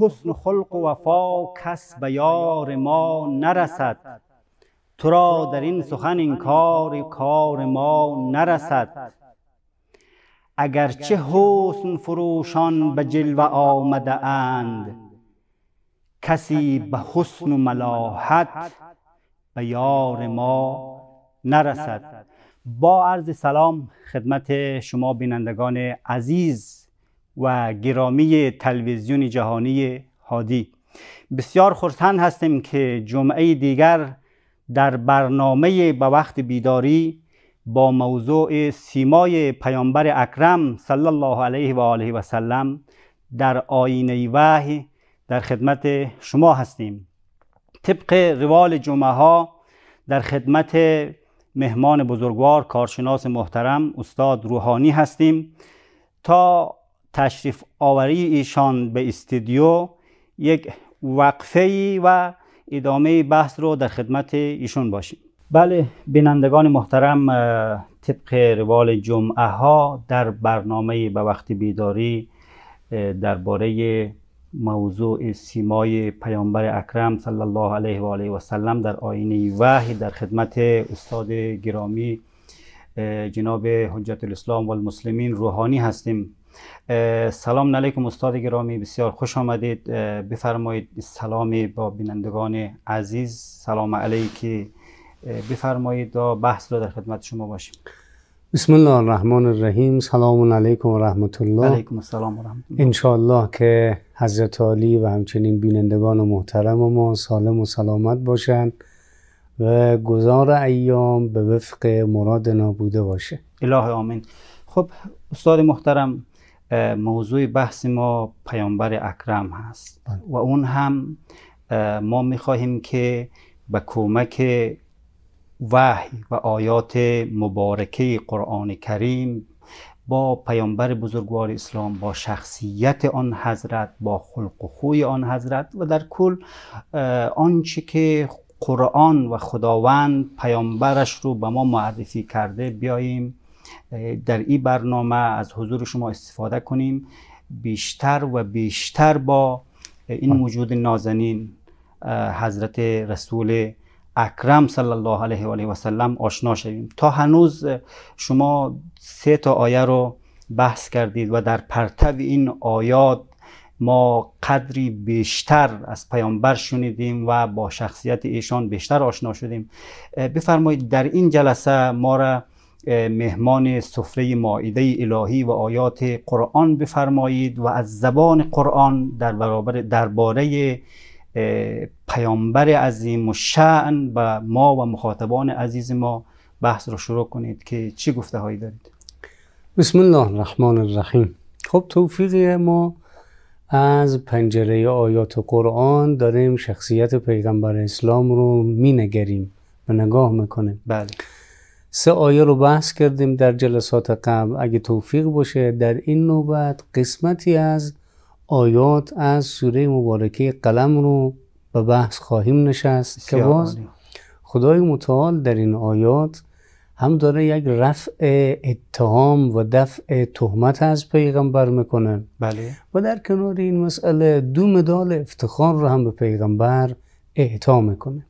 حسن خلق و وفا کس به یار ما نرسد تو را در این سخن این کار کار ما نرسد اگرچه حسن فروشان به جلوه آمده اند کسی به حسن و ملاحت به یار ما نرسد با عرض سلام خدمت شما بینندگان عزیز و گرامی تلویزیون جهانی هادی بسیار خرسند هستیم که جمعه دیگر در برنامه به وقت بیداری با موضوع سیمای پیامبر اکرم صلی الله علیه و آله و سلم در آینه وحی در خدمت شما هستیم طبق روال جمعه ها در خدمت مهمان بزرگوار کارشناس محترم استاد روحانی هستیم تا تشریف آوری ایشان به استودیو یک وقفه ای و ادامه بحث رو در خدمت ایشون باشیم بله بینندگان محترم طبق روال جمعه ها در برنامه به وقت بیداری درباره موضوع سیمای پیامبر اکرم صلی الله علیه و آله و سلم در آینه وحی در خدمت استاد گرامی جناب حجت الاسلام و روحانی هستیم سلام علیکم استاد گرامی بسیار خوش آمدید بفرمایید سلامی با بینندگان عزیز سلام علیکی بفرمایید و بحث را در خدمت شما باشیم بسم الله الرحمن الرحیم سلام علیکم و رحمت الله علیکم السلام و رحمت الله انشاءالله که حضرت علی و همچنین بینندگان و محترم ما سالم و سلامت باشند و گذار ایام به وفق مراد نابوده باشه اله آمین خب استاد محترم موضوع بحث ما پیامبر اکرم هست بله. و اون هم ما میخواهیم که به کمک وحی و آیات مبارکه قرآن کریم با پیامبر بزرگوار اسلام با شخصیت آن حضرت با خلق و خوی آن حضرت و در کل آنچه که قرآن و خداوند پیامبرش رو به ما معرفی کرده بیاییم در این برنامه از حضور شما استفاده کنیم بیشتر و بیشتر با این موجود نازنین حضرت رسول اکرم صلی الله علیه و سلم آشنا شویم تا هنوز شما سه تا آیه رو بحث کردید و در پرتو این آیات ما قدری بیشتر از پیامبر شنیدیم و با شخصیت ایشان بیشتر آشنا شدیم بفرمایید در این جلسه ما را مهمان سفره مائده الهی و آیات قرآن بفرمایید و از زبان قرآن در برابر درباره پیامبر عظیم و شعن و ما و مخاطبان عزیز ما بحث رو شروع کنید که چی گفته هایی دارید بسم الله الرحمن الرحیم خب توفیق ما از پنجره آیات قرآن داریم شخصیت پیغمبر اسلام رو مینگریم و نگاه میکنیم بله سه آیه رو بحث کردیم در جلسات قبل اگه توفیق باشه در این نوبت قسمتی از آیات از سوره مبارکه قلم رو به بحث خواهیم نشست که باز خدای متعال در این آیات هم داره یک رفع اتهام و دفع تهمت از پیغمبر میکنه بله و در کنار این مسئله دو مدال افتخار رو هم به پیغمبر اعطا میکنه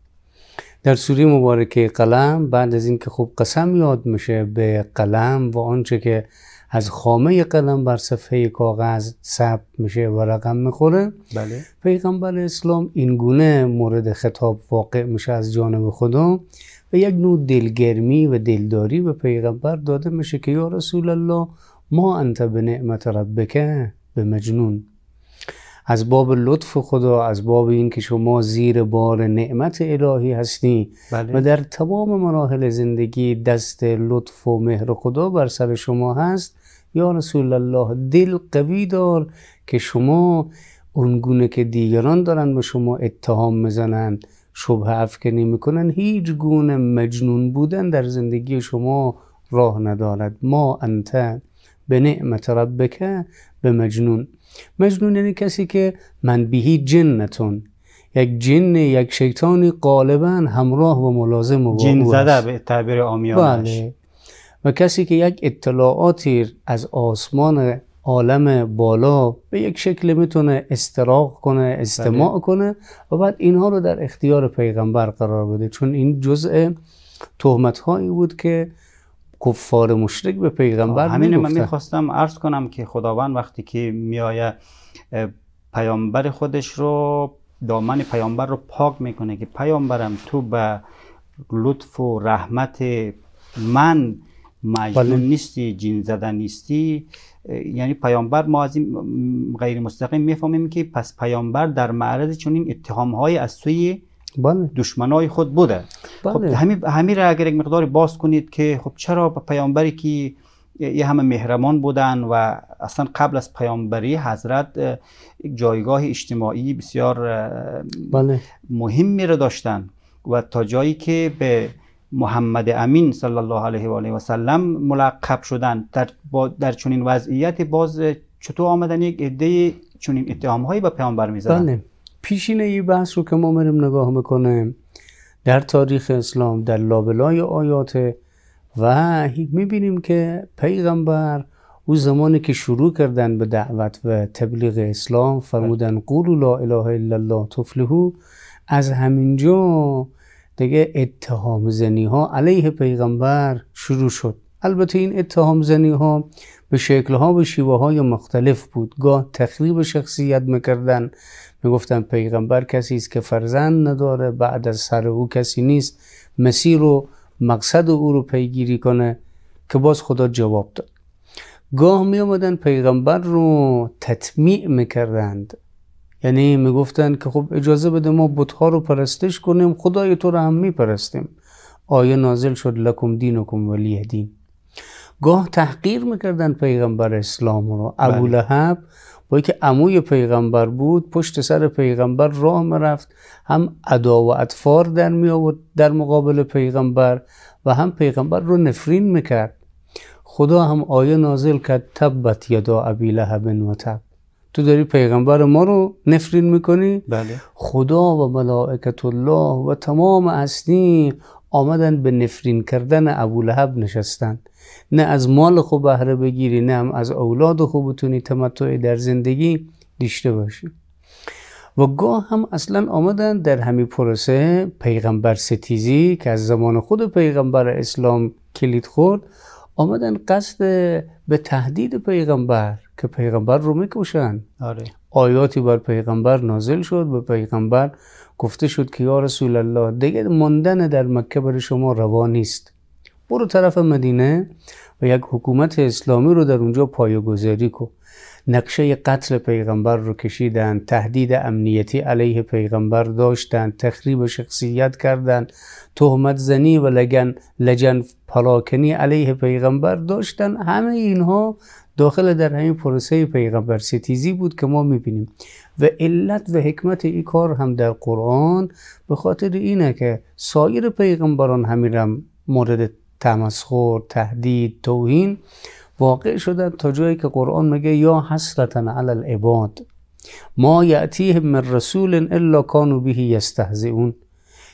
در سوره مبارکه قلم بعد از اینکه خوب قسم یاد میشه به قلم و آنچه که از خامه قلم بر صفحه کاغذ ثبت میشه و رقم میخوره بله. پیغمبر اسلام این گونه مورد خطاب واقع میشه از جانب خدا و یک نوع دلگرمی و دلداری به پیغمبر داده میشه که یا رسول الله ما انت به نعمت ربکه به مجنون از باب لطف خدا از باب اینکه شما زیر بار نعمت الهی هستی بله. و در تمام مراحل زندگی دست لطف و مهر خدا بر سر شما هست یا رسول الله دل قوی دار که شما اونگونه که دیگران دارن به شما اتهام میزنن شبه افکنی میکنن هیچ گونه مجنون بودن در زندگی شما راه ندارد ما انت به نعمت ربکه به مجنون مجنون یعنی کسی که من منبیهی جنتون یک جن یک شیطانی غالبا همراه و ملازم و جن زده به تعبیر آمیانش بله. و کسی که یک اطلاعاتی از آسمان عالم بالا به یک شکل میتونه استراق کنه بله. استماع کنه و بعد اینها رو در اختیار پیغمبر قرار بده چون این جزء تهمت هایی بود که کفار مشرک به پیغمبر همین من میخواستم عرض کنم که خداوند وقتی که میایه پیامبر خودش رو دامن پیامبر رو پاک میکنه که پیامبرم تو به لطف و رحمت من مجنون بله. نیستی جین زده نیستی یعنی پیامبر ما از این غیر مستقیم میفهمیم که پس پیامبر در معرض چنین اتهام های از سوی بله. دشمنای خود بوده خب، بله. خب همین را اگر یک مقدار باز کنید که خب چرا پیامبری که یه همه مهرمان بودن و اصلا قبل از پیامبری حضرت یک جایگاه اجتماعی بسیار بله. می را داشتن و تا جایی که به محمد امین صلی الله علیه و و سلم ملقب شدن در در چنین وضعیت باز چطور آمدن یک عده چنین اتهام هایی به پیامبر بله. پیشین این بحث رو که ما بریم نگاه میکنیم در تاریخ اسلام در لابلای آیات و میبینیم که پیغمبر او زمانی که شروع کردن به دعوت و تبلیغ اسلام فرمودن بله. قول لا اله الا الله تفلهو از همینجا دیگه اتهام زنی ها علیه پیغمبر شروع شد البته این اتهام زنی ها به شکل ها و شیوه های مختلف بود گاه تخریب شخصیت میکردن میگفتن پیغمبر کسی است که فرزند نداره بعد از سر او کسی نیست مسیر و مقصد او رو پیگیری کنه که باز خدا جواب داد گاه می پیغمبر رو تطمیع میکردند یعنی میگفتند که خب اجازه بده ما بتها رو پرستش کنیم خدای تو رو هم میپرستیم آیه نازل شد لکم دینکم ولی دین گاه تحقیر میکردن پیغمبر اسلام رو بله. ابو لحب با که عموی پیغمبر بود پشت سر پیغمبر راه میرفت هم ادا و اطفار در می آورد در مقابل پیغمبر و هم پیغمبر رو نفرین میکرد خدا هم آیه نازل کرد تبت یدا ابی لهب و تب تو داری پیغمبر ما رو نفرین میکنی؟ بله. خدا و ملائکت الله و تمام اصنی آمدن به نفرین کردن لحب نشستند نه از مال خوب بهره بگیری نه هم از اولاد خوب بتونی تمتع در زندگی دیشته باشی و گاه هم اصلا آمدن در همین پروسه پیغمبر ستیزی که از زمان خود پیغمبر اسلام کلید خورد آمدن قصد به تهدید پیغمبر که پیغمبر رو میکشن آره. آیاتی بر پیغمبر نازل شد به پیغمبر گفته شد که یا رسول الله دیگه ماندن در مکه برای شما روا نیست برو طرف مدینه و یک حکومت اسلامی رو در اونجا گذاری کن نقشه قتل پیغمبر رو کشیدن تهدید امنیتی علیه پیغمبر داشتن تخریب شخصیت کردن، تهمت زنی و لگن لجن پلاکنی علیه پیغمبر داشتن همه اینها داخل در همین پروسه پیغمبر ستیزی بود که ما میبینیم و علت و حکمت این کار هم در قرآن به خاطر اینه که سایر پیغمبران همین مورد تمسخر تهدید توهین واقع شدن تا جایی که قرآن میگه یا حسرتن علی العباد ما یعتیهم من رسول الا کانو بهی یستهزئون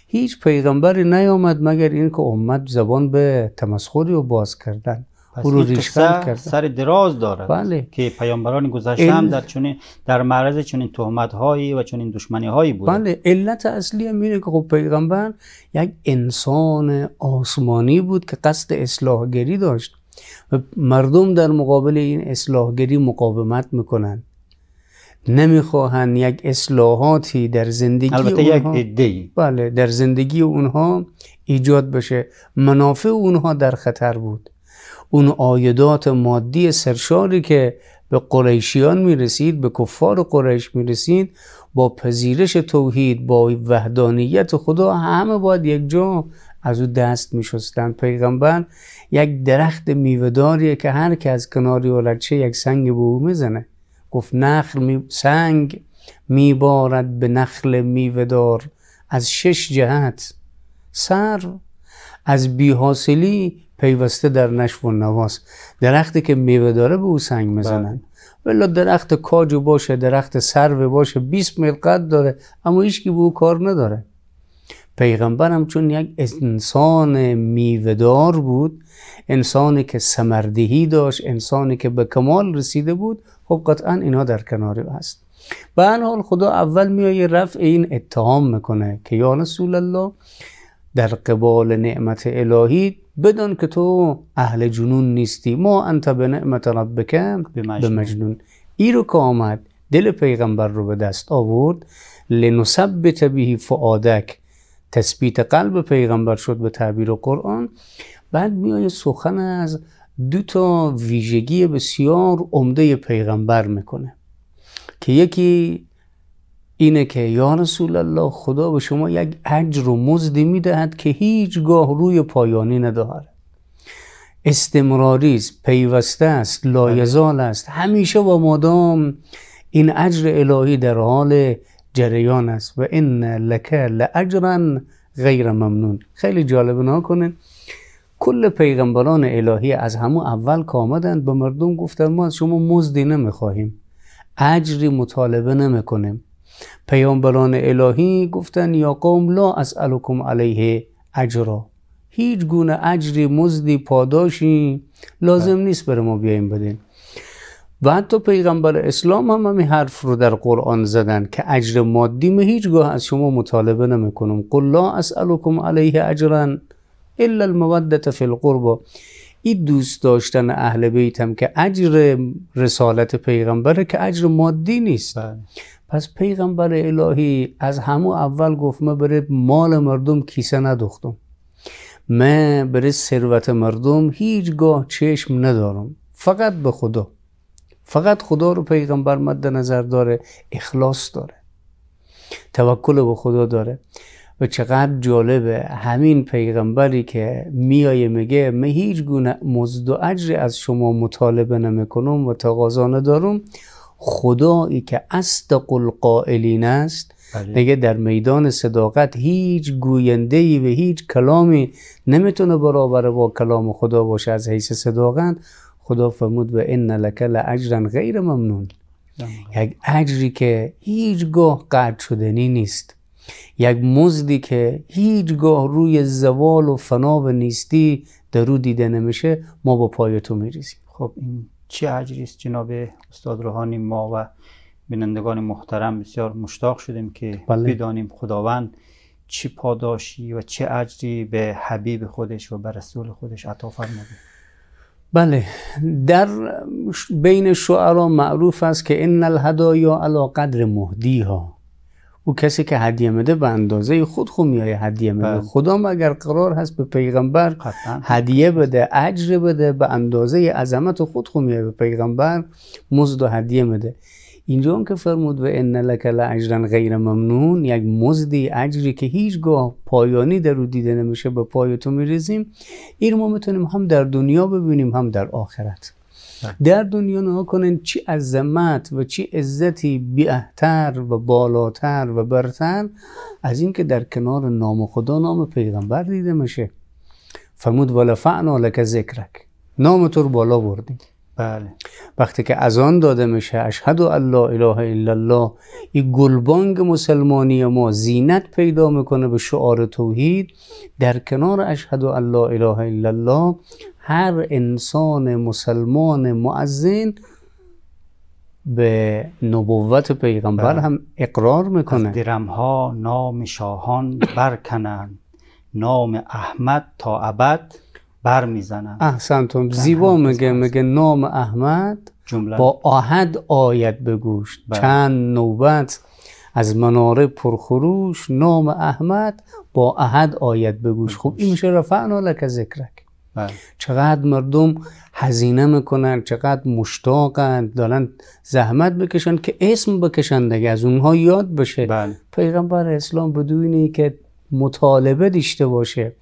هیچ پیغمبری نیامد مگر اینکه امت زبان به تمسخری و باز کردن او کرد سر دراز داره بله. که پیامبران گذشته هم در چنین در معرض چنین تهمت هایی و چنین دشمنی هایی بود بله علت اصلی هم اینه که خب پیغمبر یک انسان آسمانی بود که قصد اصلاحگری داشت و مردم در مقابل این اصلاحگری مقاومت میکنن نمیخواهند یک اصلاحاتی در زندگی البته یک ادهی. بله در زندگی اونها ایجاد بشه منافع اونها در خطر بود اون آیدات مادی سرشاری که به قریشیان میرسید به کفار قریش میرسید با پذیرش توحید با وحدانیت خدا همه باید یک جا از او دست میشستن پیغمبر یک درخت میوهداریه که هر که از کناری ولدشه یک سنگ به او میزنه گفت نخل می... سنگ میبارد به نخل میوهدار از شش جهت سر از بیحاصلی پیوسته در نشو و نواس درختی که میوه داره به او سنگ میزنن بلا درخت کاجو باشه درخت سرو باشه 20 متر قد داره اما هیچکی به او کار نداره هم چون یک انسان میوهدار بود انسانی که سمردهی داشت انسانی که به کمال رسیده بود خب قطعا اینا در کنار هست به هر حال خدا اول میای رفع این اتهام میکنه که یا رسول الله در قبال نعمت الهی بدون که تو اهل جنون نیستی ما انت به نعمت ربک به مجنون ای رو که آمد دل پیغمبر رو به دست آورد لنثبت به فعادک تثبیت قلب پیغمبر شد به تعبیر قرآن بعد میای سخن از دو تا ویژگی بسیار عمده پیغمبر میکنه که یکی اینه که یا رسول الله خدا به شما یک اجر و مزدی میدهد که هیچگاه روی پایانی ندارد استمراری است پیوسته است لایزال است همیشه و مادام این اجر الهی در حال جریان است و ان لک لاجرا غیر ممنون خیلی جالب نا کنه کل پیغمبران الهی از همون اول که آمدند به مردم گفتند ما از شما مزدی نمیخواهیم اجری مطالبه نمیکنیم پیامبران الهی گفتن یا قوم لا اسألکم علیه اجرا هیچ گونه اجری مزدی پاداشی لازم نیست بر ما بیایم بدین و حتی پیغمبر اسلام هم همین حرف رو در قرآن زدن که اجر مادی من هیچگاه از شما مطالبه نمیکنم قل لا اسألکم علیه اجرا الا المودت فی القربا این دوست داشتن اهل بیتم که اجر رسالت پیغمبره که اجر مادی نیست بله. پس پیغمبر الهی از همو اول گفت ما بره مال مردم کیسه ندختم من بره ثروت مردم هیچگاه چشم ندارم فقط به خدا فقط خدا رو پیغمبر مد نظر داره اخلاص داره توکل به خدا داره و چقدر جالبه همین پیغمبری که میای میگه من هیچ گونه مزد و اجری از شما مطالبه نمیکنم و تقاضا ندارم خدایی که اصدق القائلین است بله. دیگه در میدان صداقت هیچ گوینده ای و هیچ کلامی نمیتونه برابر با کلام خدا باشه از حیث صداقت خدا فرمود و ان لک لاجرا غیر ممنون یک اجری که هیچگاه قطع شدنی نیست یک مزدی که هیچگاه روی زوال و فنا و نیستی رو دیده نمیشه ما با پای تو میریزیم خب این چه اجری است جناب استاد روحانی ما و بینندگان محترم بسیار مشتاق شدیم که بله. بدانیم خداوند چه پاداشی و چه اجری به حبیب خودش و به رسول خودش عطا فرموده بله در بین شعرا معروف است که ان الهدایا علی قدر ها او کسی که هدیه مده به اندازه خود میای هدیه مده بله. خدا اگر قرار هست به پیغمبر هدیه بده اجر بده به اندازه عظمت خود میای به پیغمبر مزد و هدیه مده اینجا هم که فرمود و ان لک لاجرا غیر ممنون یک مزدی اجری که هیچگاه پایانی در او دیده نمیشه به پای تو میریزیم این ما میتونیم هم در دنیا ببینیم هم در آخرت بله. در دنیا نها کنین چی عظمت و چی عزتی بیهتر و بالاتر و برتر از اینکه در کنار نام خدا نام پیغمبر دیده میشه فرمود ولفعنا لک ذکرک نام تو رو بالا بردیم بله وقتی که آن داده میشه اشهد الله اله الا الله این گلبانگ مسلمانی ما زینت پیدا میکنه به شعار توحید در کنار اشهد الله اله الا الله هر انسان مسلمان معزین به نبوت پیغمبر بله. هم اقرار میکنه از نام شاهان برکنن نام احمد تا ابد بر میزنم احسنتم زیبا میگه میگه نام احمد با آهد آید بگوشت بله. چند نوبت از مناره پرخروش نام احمد با احد آید بگوشت خب این میشه رفعنا لک ذکرک بله. چقدر مردم هزینه میکنن چقدر مشتاقند دارن زحمت بکشن که اسم بکشن دیگه از اونها یاد بشه بله. پیغمبر اسلام بدونی که مطالبه داشته باشه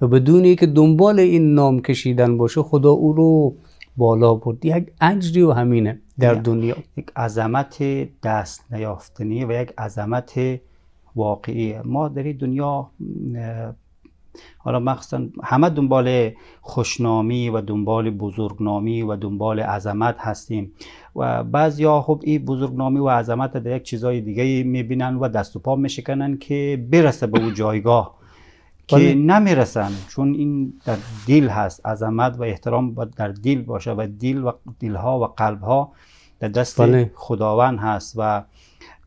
و بدون اینکه دنبال این نام کشیدن باشه خدا او رو بالا برد یک اجری و همینه در دنیا یک عظمت دست نیافتنی و یک عظمت واقعی ما در دنیا حالا مخصوصا همه دنبال خوشنامی و دنبال بزرگنامی و دنبال عظمت هستیم و بعضی ها خب این بزرگنامی و عظمت در یک چیزای دیگه میبینن و دست و پا میشکنن که برسه به اون جایگاه که بله. نمیرسن چون این در دل هست عظمت و احترام باید در دل باشه و دل و دلها و قلبها در دست بله. خداوند هست و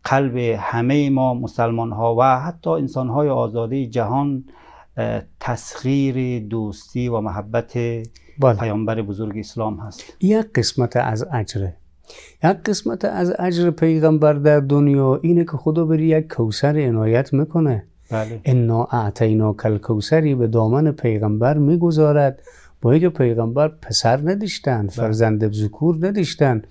قلب همه ما مسلمان ها و حتی انسان های آزاده جهان تسخیر دوستی و محبت بله. پیامبر بزرگ اسلام هست یک قسمت از اجره یک قسمت از اجر پیغمبر در دنیا اینه که خدا بری یک کوسر عنایت میکنه بله. انا اعتینا کل کوسری به دامن پیغمبر میگذارد با اینکه پیغمبر پسر ندیشتن بله. فرزند ذکور ندیشتن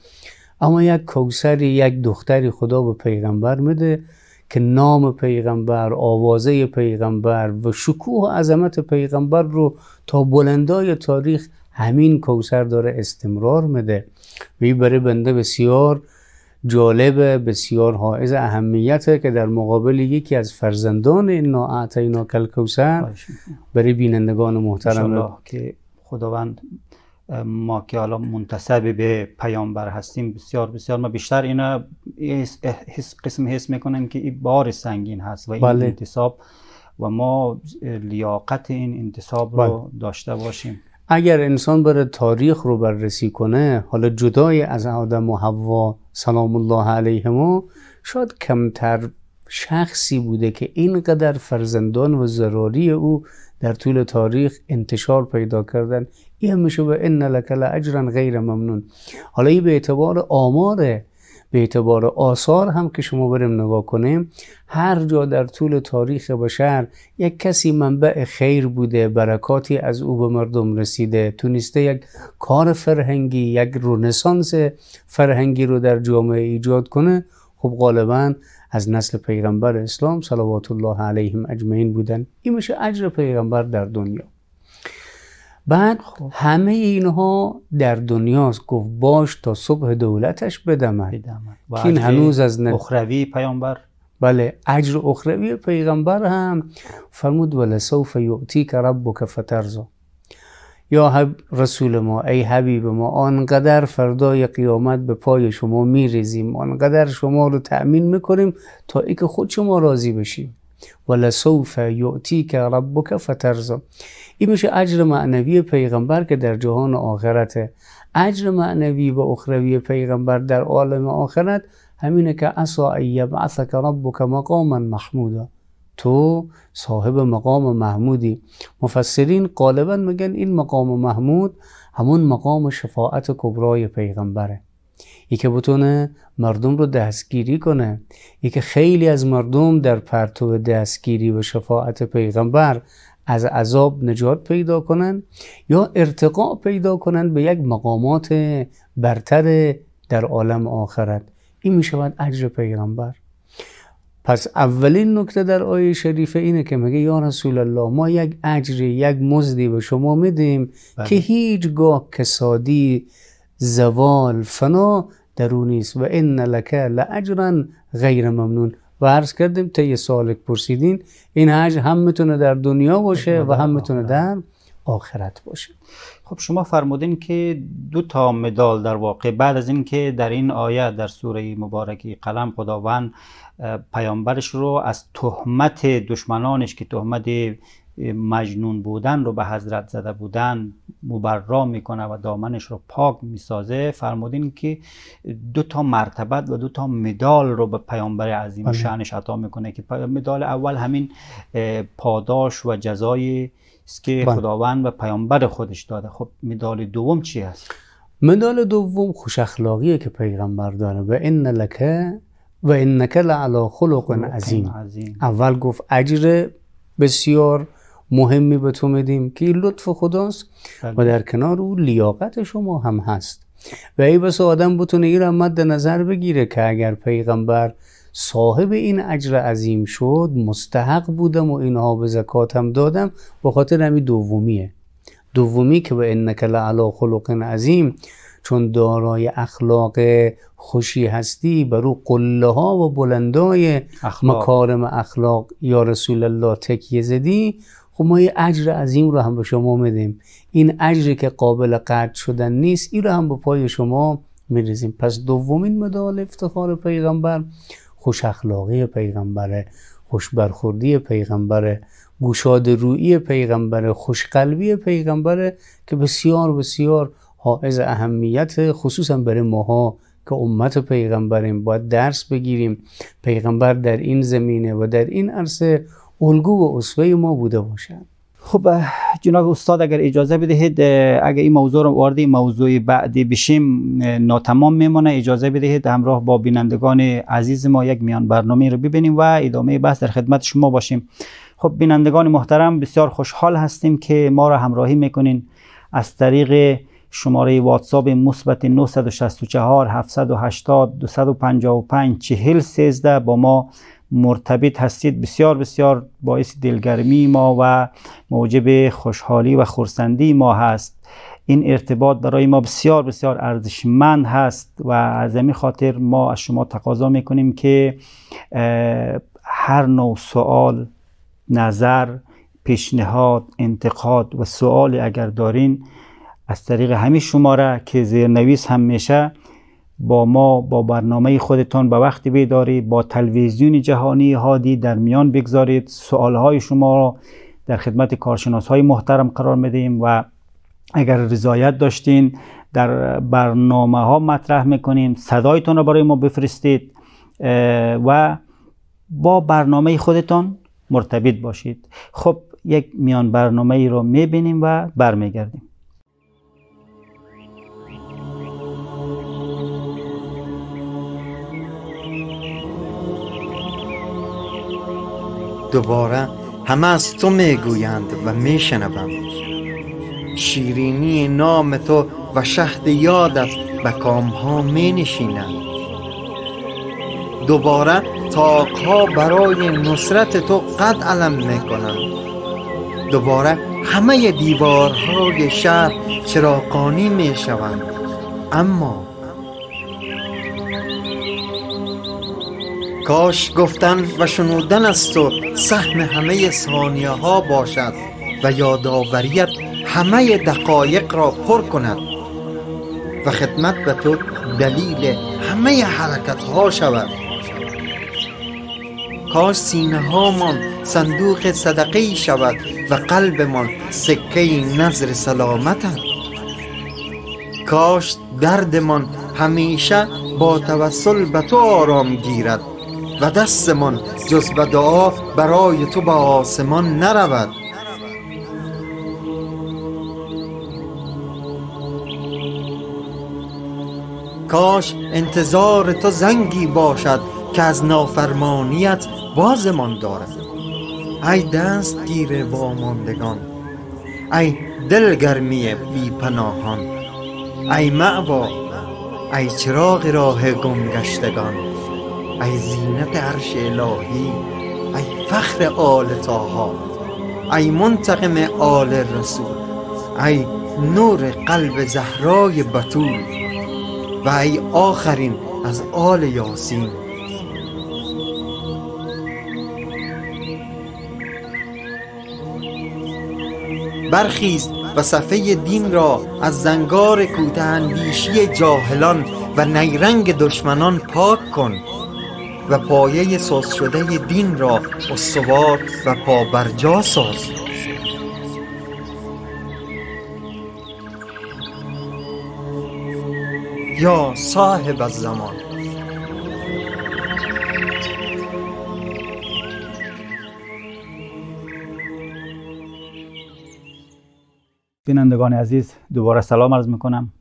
اما یک کوسری یک دختری خدا به پیغمبر میده که نام پیغمبر آوازه پیغمبر و شکوه و عظمت پیغمبر رو تا بلندای تاریخ همین کوسر داره استمرار میده و این برای بنده بسیار جالبه بسیار حائز اهمیته که در مقابل یکی از فرزندان این اینا کل کوسر برای بینندگان محترم که خداوند ما که حالا منتسب به پیامبر هستیم بسیار بسیار ما بیشتر اینا حس قسم حس میکنیم که این بار سنگین هست و این بله. انتصاب و ما لیاقت این انتصاب رو بله. داشته باشیم اگر انسان بره تاریخ رو بررسی کنه حالا جدای از آدم و حوا سلام الله علیه ما شاید کمتر شخصی بوده که اینقدر فرزندان و ضراری او در طول تاریخ انتشار پیدا کردن این میشه به ان لک لاجرا غیر ممنون حالا این به اعتبار آمار به اعتبار آثار هم که شما بریم نگاه کنیم هر جا در طول تاریخ بشر یک کسی منبع خیر بوده برکاتی از او به مردم رسیده تونسته یک کار فرهنگی یک رونسانس فرهنگی رو در جامعه ایجاد کنه خب غالبا از نسل پیغمبر اسلام صلوات الله علیهم اجمعین بودن این میشه اجر پیغمبر در دنیا بعد خب. همه اینها در دنیاست گفت باش تا صبح دولتش بدمد, این هنوز از نه اخروی پیامبر بله اجر اخروی پیغمبر هم فرمود که یعطیک ربک فترزا یا رسول ما ای حبیب ما آنقدر فردای قیامت به پای شما میریزیم آنقدر شما رو تأمین میکنیم تا ای خود شما راضی بشیم ولسوف یعطیک ربک فترزا این میشه اجر معنوی پیغمبر که در جهان آخرته اجر معنوی و اخروی پیغمبر در عالم آخرت همینه که اصا ایب یبعثک ربک مقاما محمودا تو صاحب مقام محمودی مفسرین غالبا میگن این مقام محمود همون مقام شفاعت کبرای پیغمبره ای که بتونه مردم رو دستگیری کنه ای که خیلی از مردم در پرتو دستگیری و شفاعت پیغمبر از عذاب نجات پیدا کنن یا ارتقا پیدا کنن به یک مقامات برتر در عالم آخرت این می شود اجر پیغمبر پس اولین نکته در آیه شریفه اینه که میگه یا رسول الله ما یک اجری یک مزدی به شما میدیم که بله. هیچگاه کسادی زوال فنا در او و ان لک لاجرا غیر ممنون و عرض کردیم یه سالک پرسیدین این اجر هم میتونه در دنیا باشه و هم میتونه در آخرت باشه خب شما فرمودین که دو تا مدال در واقع بعد از اینکه در این آیه در سوره مبارکی قلم خداوند پیامبرش رو از تهمت دشمنانش که تهمت مجنون بودن رو به حضرت زده بودن مبرا میکنه و دامنش رو پاک میسازه فرمودین که دو تا مرتبت و دو تا مدال رو به پیامبر عظیم بله. شعنش عطا میکنه که مدال اول همین پاداش و جزای است که بله. خداوند و پیامبر خودش داده خب مدال دوم چی است مدال دوم خوش اخلاقیه که پیغمبر داره و ان لکه و انک لعلا خلق عظیم اول گفت اجر بسیار مهمی به تو میدیم که این لطف خداست و بله. در کنار او لیاقت شما هم هست و ای بس آدم بتونه این را مد نظر بگیره که اگر پیغمبر صاحب این اجر عظیم شد مستحق بودم و اینها به زکاتم دادم بخاطر خاطر همین دومیه دومی که به انک لعلا خلق عظیم چون دارای اخلاق خوشی هستی برو قله ها و بلندای اخلاق. مکارم اخلاق یا رسول الله تکیه زدی خب ما یه اجر عظیم رو هم به شما میدیم این اجری که قابل قرد شدن نیست این رو هم به پای شما میریزیم پس دومین مدال افتخار پیغمبر خوش اخلاقی پیغمبره خوش برخوردی پیغمبره گوشاد روی پیغمبر قلبی پیغمبره که بسیار بسیار حائز اهمیت خصوصا برای ماها که امت پیغمبریم باید درس بگیریم پیغمبر در این زمینه و در این عرصه الگو و اسوه ما بوده باشند خب جناب استاد اگر اجازه بدهید اگر این موضوع رو وارد موضوع بعدی بشیم ناتمام میمونه اجازه بدهید همراه با بینندگان عزیز ما یک میان برنامه رو ببینیم و ادامه بحث در خدمت شما باشیم خب بینندگان محترم بسیار خوشحال هستیم که ما را همراهی میکنین از طریق شماره واتساپ مثبت 964 780 255 40 13 با ما مرتبط هستید بسیار بسیار باعث دلگرمی ما و موجب خوشحالی و خورسندی ما هست این ارتباط برای ما بسیار بسیار ارزشمند هست و از این خاطر ما از شما تقاضا میکنیم که هر نوع سوال نظر پیشنهاد انتقاد و سوال اگر دارین از طریق همین شماره که زیرنویس هم میشه با ما با برنامه خودتان به وقتی بیداری با تلویزیون جهانی هادی در میان بگذارید سوال های شما را در خدمت کارشناس های محترم قرار میدهیم و اگر رضایت داشتین در برنامه ها مطرح میکنیم صدایتون را برای ما بفرستید و با برنامه خودتان مرتبط باشید خب یک میان برنامه ای رو میبینیم و برمیگردیم دوباره همه از تو میگویند و میشنوم شیرینی نام تو و شهد یادت به کام ها می نشینند دوباره تاق برای نصرت تو قد علم می دوباره همه دیوارهای شهر چراقانی می شوند اما کاش گفتن و شنودن از تو سهم همه ثانیه ها باشد و یادآوریت همه دقایق را پر کند و خدمت به تو دلیل همه حرکت ها شود کاش سینه من صندوق صدقی شود و قلبمان سکه نظر سلامتا کاش دردمان همیشه با توسل به تو آرام گیرد و دستمان جز و دعا برای تو به آسمان نرود کاش انتظار تو زنگی باشد که از نافرمانیت بازمان دارد ای دست گیر واماندگان ای دلگرمی بی پناهان ای معوا ای چراغ راه گمگشتگان ای زینت عرش الهی ای فخر آل تاها ای منتقم آل رسول ای نور قلب زهرای بطول و ای آخرین از آل یاسین برخیز و صفحه دین را از زنگار کوته اندیشی جاهلان و نیرنگ دشمنان پاک کن و پایه ساز شده دین را استوار و پابرجا ساز یا صاحب الزمان بینندگان عزیز دوباره سلام عرض میکنم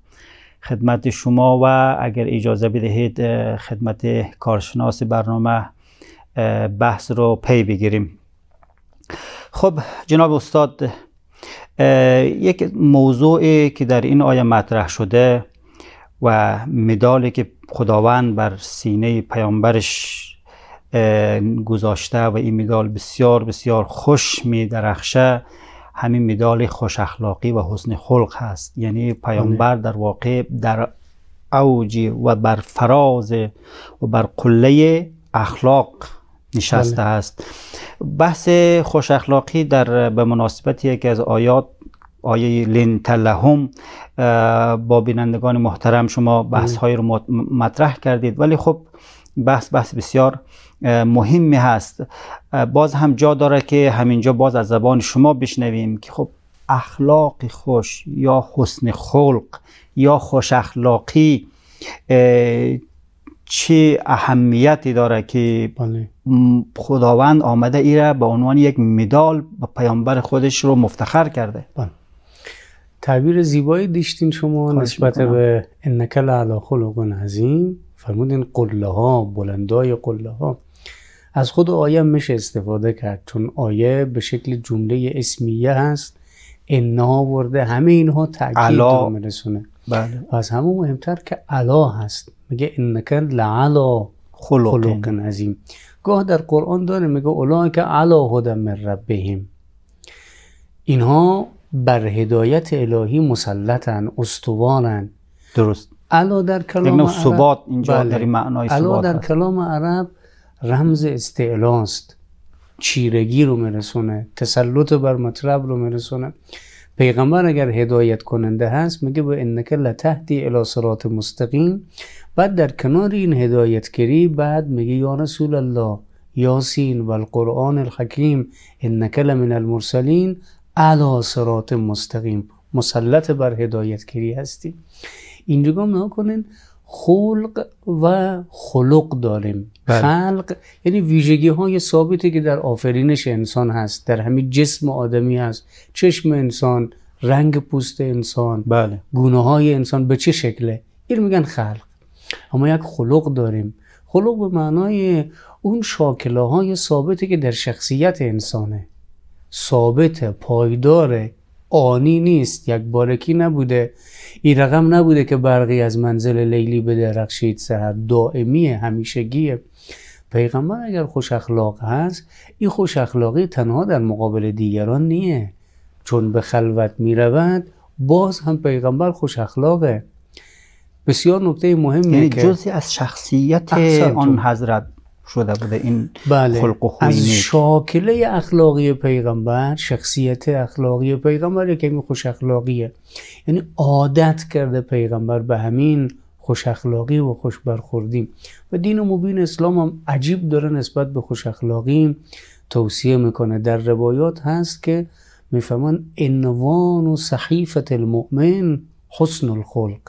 خدمت شما و اگر اجازه بدهید خدمت کارشناس برنامه بحث رو پی بگیریم خب جناب استاد یک موضوعی که در این آیه مطرح شده و مدالی که خداوند بر سینه پیامبرش گذاشته و این مدال بسیار بسیار خوش می درخشه همین مدال خوش اخلاقی و حسن خلق هست یعنی پیامبر بله. در واقع در اوج و بر فراز و بر قله اخلاق نشسته بله. است بحث خوش اخلاقی در به مناسبت یکی از آیات آیه لین تلهم با بینندگان محترم شما بحث های بله. رو مطرح کردید ولی خب بحث بحث بسیار مهمی هست باز هم جا داره که همینجا باز از زبان شما بشنویم که خب اخلاق خوش یا حسن خلق یا خوش اخلاقی چه اهمیتی داره که بله. خداوند آمده ای را به عنوان یک مدال به پیامبر خودش رو مفتخر کرده بله. تعبیر زیبایی دیشتین شما نسبت به انکل علا خلق عظیم فرمودین قله ها بلندای قله ها از خود آیه میشه استفاده کرد چون آیه به شکل جمله اسمیه هست انا ورده، همه اینها تاکید رو میرسونه بله از همه مهمتر که علا هست میگه انک لعلا خلق عظیم گاه در قرآن داره میگه که علا هدی من ربهم اینها بر هدایت الهی مسلطن استوانن درست علا در کلام یعنی عرب اینجا بله. علا در کلام عرب رمز استعلاست چیرگی رو میرسونه تسلط بر مطلب رو میرسونه پیغمبر اگر هدایت کننده هست میگه به انک لتهدی الی مستقیم بعد در کنار این هدایت کری بعد میگه یا رسول الله یاسین و القرآن الحکیم انک لمن المرسلین علی صراط مستقیم مسلط بر هدایت کری هستی اینجا گام کنین خلق و خلق داریم بله. خلق یعنی ویژگی های ثابتی که در آفرینش انسان هست در همین جسم آدمی هست چشم انسان رنگ پوست انسان بله. گونه های انسان به چه شکله این میگن خلق اما یک خلق داریم خلق به معنای اون شاکله های ثابتی که در شخصیت انسانه ثابته، پایداره آنی نیست یک بارکی نبوده این رقم نبوده که برقی از منزل لیلی به درخشید سهر دائمی همیشگیه پیغمبر اگر خوش اخلاق هست این خوش اخلاقی تنها در مقابل دیگران نیه چون به خلوت می رود باز هم پیغمبر خوش اخلاقه بسیار نکته مهمیه یعنی که جزی از شخصیت آن حضرت شده بوده این بله. خلق و از شاکله اخلاقی پیغمبر شخصیت اخلاقی پیغمبر که می خوش اخلاقیه یعنی عادت کرده پیغمبر به همین خوش اخلاقی و خوش برخوردی و دین مبین اسلام هم عجیب داره نسبت به خوش اخلاقی توصیه میکنه در روایات هست که میفهمن انوان و صحیفت المؤمن حسن الخلق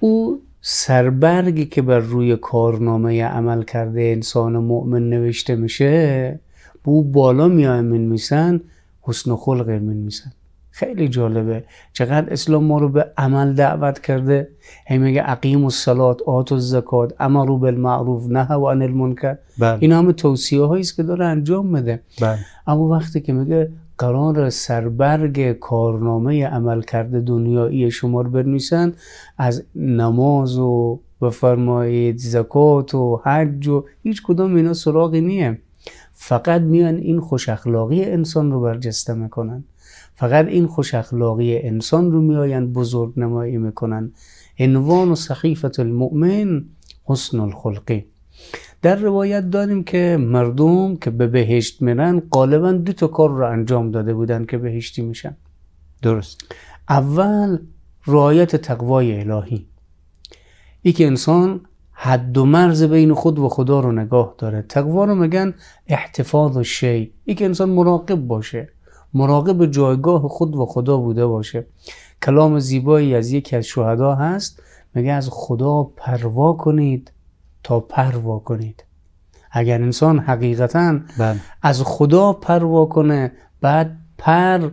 او سربرگی که بر روی کارنامه عمل کرده انسان مؤمن نوشته میشه بو بالا میایم می میسن حسن خلق من میسن خیلی جالبه چقدر اسلام ما رو به عمل دعوت کرده هی میگه اقیم و سلات آت و زکات امرو بالمعروف نه و ان المنکر بله. این همه توصیه هاییست است که داره انجام میده بله. اما وقتی که میگه قرار سربرگ کارنامه کرده دنیایی شما رو بنویسن از نماز و بفرمایید زکات و حج و هیچ کدام اینا سراغی نیه فقط میان این خوش اخلاقی انسان رو برجسته میکنن فقط این خوش اخلاقی انسان رو میآیند بزرگ نمایی میکنن انوان و صحیفت المؤمن حسن الخلقی در روایت داریم که مردم که به بهشت میرن غالبا دو تا کار رو انجام داده بودن که بهشتی میشن درست اول رعایت تقوای الهی ای که انسان حد و مرز بین خود و خدا رو نگاه داره تقوا رو میگن احتفاظ و شی ای که انسان مراقب باشه مراقب جایگاه خود و خدا بوده باشه کلام زیبایی از یکی از شهدا هست میگه از خدا پروا کنید تا پروا کنید اگر انسان حقیقتا بله. از خدا پروا کنه بعد پروا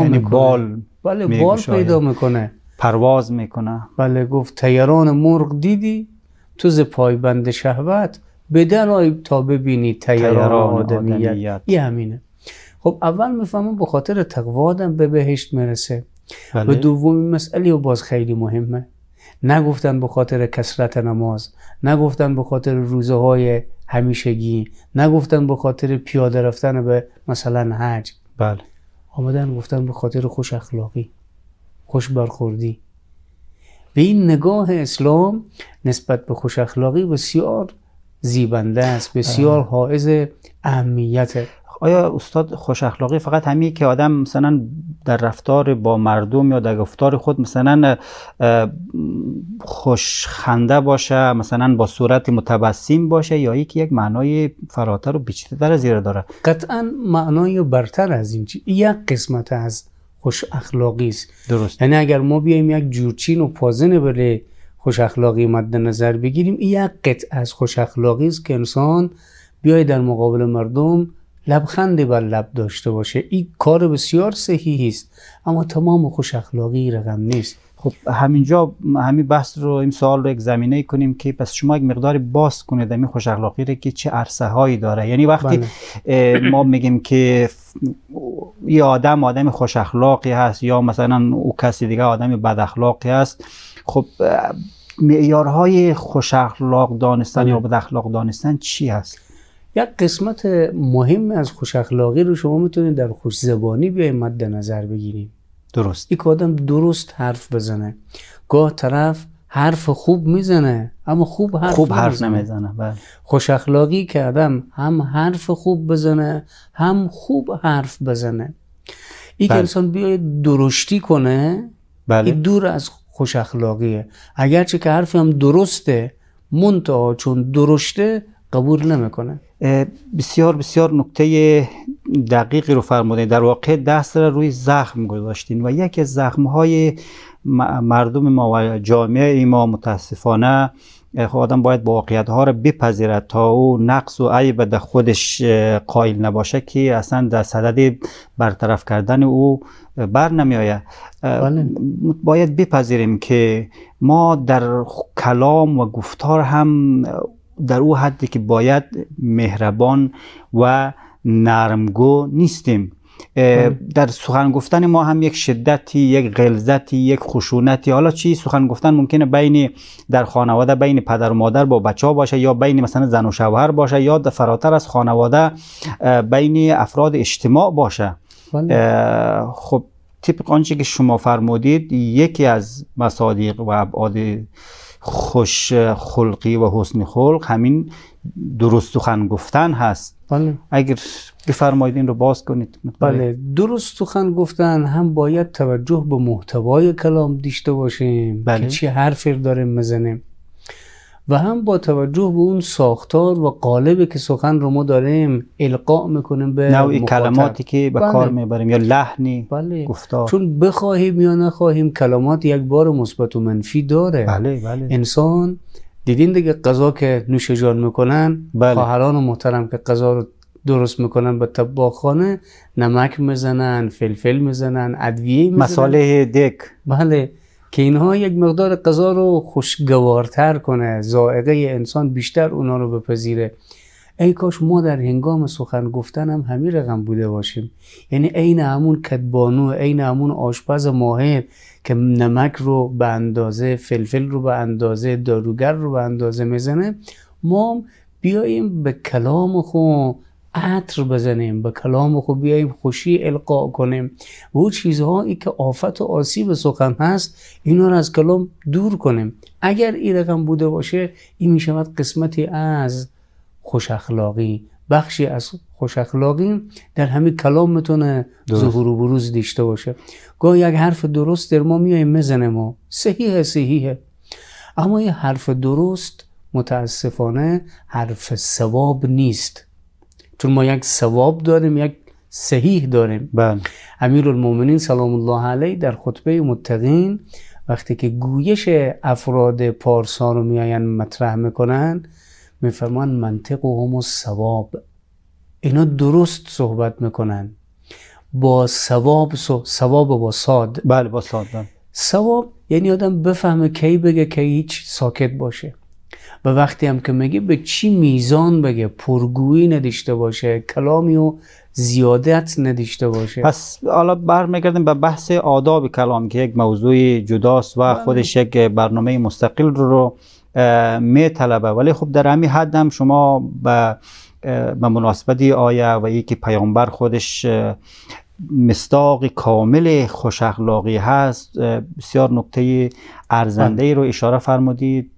یعنی میکنه بال بله، بال پیدا میکنه پرواز میکنه بله گفت تیران مرغ دیدی تو ز پایبند شهوت بدن آیب تا ببینی تیران آدمیت, آدمیت. همینه خب اول میفهمم به خاطر تقوا آدم به بهشت میرسه بله. و دومی مسئله باز خیلی مهمه نگفتن به خاطر کسرت نماز نگفتن به خاطر روزه های همیشگی نگفتن به خاطر پیاده رفتن به مثلا حج بله آمدن گفتن به خاطر خوش اخلاقی خوش برخوردی به این نگاه اسلام نسبت به خوش اخلاقی بسیار زیبنده است بسیار حائز اهمیت آیا استاد خوش اخلاقی فقط همین که آدم مثلا در رفتار با مردم یا در گفتار خود مثلا خوش خنده باشه مثلا با صورت متبسم باشه یا که یک معنای فراتر و پیچیده‌تر از داره قطعا معنای برتر از این چی یک قسمت از خوش اخلاقی است درست یعنی اگر ما بیایم یک جورچین و پازن بله خوش اخلاقی مد نظر بگیریم یک قطع از خوش اخلاقی است که انسان بیای در مقابل مردم لبخندی بر لب داشته باشه این کار بسیار صحیح است اما تمام خوش اخلاقی رقم نیست خب همینجا همین بحث رو این سوال رو زمینه کنیم که پس شما یک مقدار باز کنید این خوش اخلاقی رو که چه عرصه هایی داره یعنی وقتی بله. ما میگیم که یه آدم آدم خوش اخلاقی هست یا مثلا او کسی دیگه آدم بد اخلاقی هست خب معیارهای خوش اخلاق دانستن یا بله. بد اخلاق دانستن چی هست یک قسمت مهم از خوش اخلاقی رو شما میتونید در خوش زبانی بیای مد نظر بگیریم درست یک آدم درست حرف بزنه گاه طرف حرف خوب میزنه اما خوب حرف خوب حرف نمیزنه بله. خوش اخلاقی که آدم هم حرف خوب بزنه هم خوب حرف بزنه ای که بله. انسان بیاید درشتی کنه بله. دور از خوش اخلاقیه اگرچه که حرفی هم درسته منتها چون درشته قبول نمیکنه بسیار بسیار نکته دقیقی رو فرمودین در واقع دست رو روی زخم گذاشتین و یکی از زخم های مردم ما و جامعه ما متاسفانه خب آدم باید واقعیت ها رو بپذیرد تا او نقص و عیب در خودش قائل نباشه که اصلا در صدد برطرف کردن او بر نمی بله. باید بپذیریم که ما در کلام و گفتار هم در او حدی که باید مهربان و نرمگو نیستیم در سخن گفتن ما هم یک شدتی یک غلظتی یک خشونتی حالا چی سخن گفتن ممکنه بین در خانواده بین پدر و مادر با بچه ها باشه یا بین مثلا زن و شوهر باشه یا فراتر از خانواده بین افراد اجتماع باشه بله. خب طبق آنچه که شما فرمودید یکی از مصادیق و ابعاد خوش خلقی و حسن خلق همین درست سخن گفتن هست بله. اگر بفرمایید این رو باز کنید بله درست سخن گفتن هم باید توجه به محتوای کلام داشته باشیم بله. که چه حرفی داریم مزنیم و هم با توجه به اون ساختار و قالبی که سخن رو ما داریم القا میکنیم به نوع کلماتی که به بله. کار میبریم یا لحنی بله. گفتار چون بخواهیم یا نخواهیم کلمات یک بار مثبت و منفی داره بله، بله. انسان دیدین دیگه قضا که نوش جان میکنن بله. و محترم که قضا رو درست میکنن به تباخانه نمک میزنن فلفل میزنن ادویه میزنن مساله دک بله که اینها یک مقدار غذا رو خوشگوارتر کنه زائقه انسان بیشتر اونا رو بپذیره ای کاش ما در هنگام سخن گفتن هم همین رقم بوده باشیم یعنی عین همون کتبانو عین همون آشپز ماهر که نمک رو به اندازه فلفل رو به اندازه داروگر رو به اندازه میزنه ما بیاییم به کلام خون عطر بزنیم به کلام خود بیاییم خوشی القا کنیم و چیزهایی که آفت و آسیب سخن هست اینا رو از کلام دور کنیم اگر این رقم بوده باشه این می شود قسمتی از خوش اخلاقی بخشی از خوش اخلاقی در همین کلام میتونه ظهور و بروز دیشته باشه گاهی یک حرف درست در ما میایم میزنیم و صحیح صحیحه اما یه حرف درست متاسفانه حرف ثواب نیست چون ما یک ثواب داریم یک صحیح داریم بله امیر المومنین سلام الله علیه در خطبه متقین وقتی که گویش افراد پارسا رو میاین مطرح میکنن میفرمان منطق و هم و ثواب اینا درست صحبت میکنن با ثواب ثواب با ساد بله با ساد بله. ثواب یعنی آدم بفهمه کی بگه کی هیچ ساکت باشه و وقتی هم که میگه به چی میزان بگه پرگویی ندیشته باشه کلامی و زیادت ندیشته باشه پس حالا برمیگردیم به بحث آداب کلام که یک موضوع جداست و بله. خودش یک برنامه مستقل رو می طلبه ولی خب در همین حد هم شما به به مناسبت آیه و یکی پیامبر خودش مستاق کامل خوش اخلاقی هست بسیار نکته ارزنده ای بله. رو اشاره فرمودید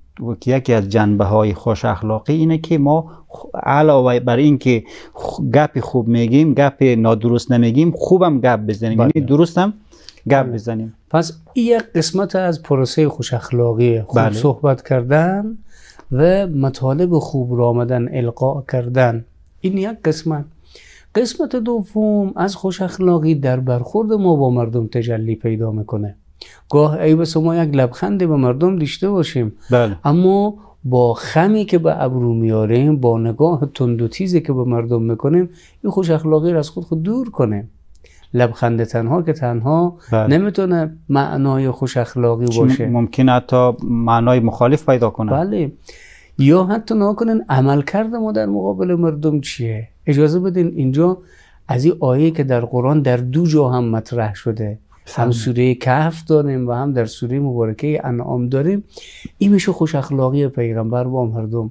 یکی از جنبه های خوش اخلاقی اینه که ما علاوه بر اینکه گپ خوب میگیم گپ نادرست نمیگیم خوبم گپ بزنیم یعنی بله. درستم گپ بله. بزنیم پس این یک قسمت از پروسه خوش اخلاقی خوب بله. صحبت کردن و مطالب خوب را آمدن القا کردن این یک قسمت قسمت دوم از خوش اخلاقی در برخورد ما با مردم تجلی پیدا میکنه گاه ای بسا ما یک لبخندی به مردم داشته باشیم بله. اما با خمی که به ابرو میاریم با نگاه تند و تیزی که به مردم میکنیم این خوش اخلاقی را از خود خود دور کنیم لبخند تنها که تنها بله. نمیتونه معنای خوش اخلاقی باشه ممکن حتی معنای مخالف پیدا کنه بله یا حتی نکنن عمل کرده ما در مقابل مردم چیه اجازه بدین اینجا از این آیه که در قرآن در دو جا هم مطرح شده هم سوره کهف داریم و هم در سوره مبارکه انعام داریم این میشه خوش اخلاقی پیغمبر با مردم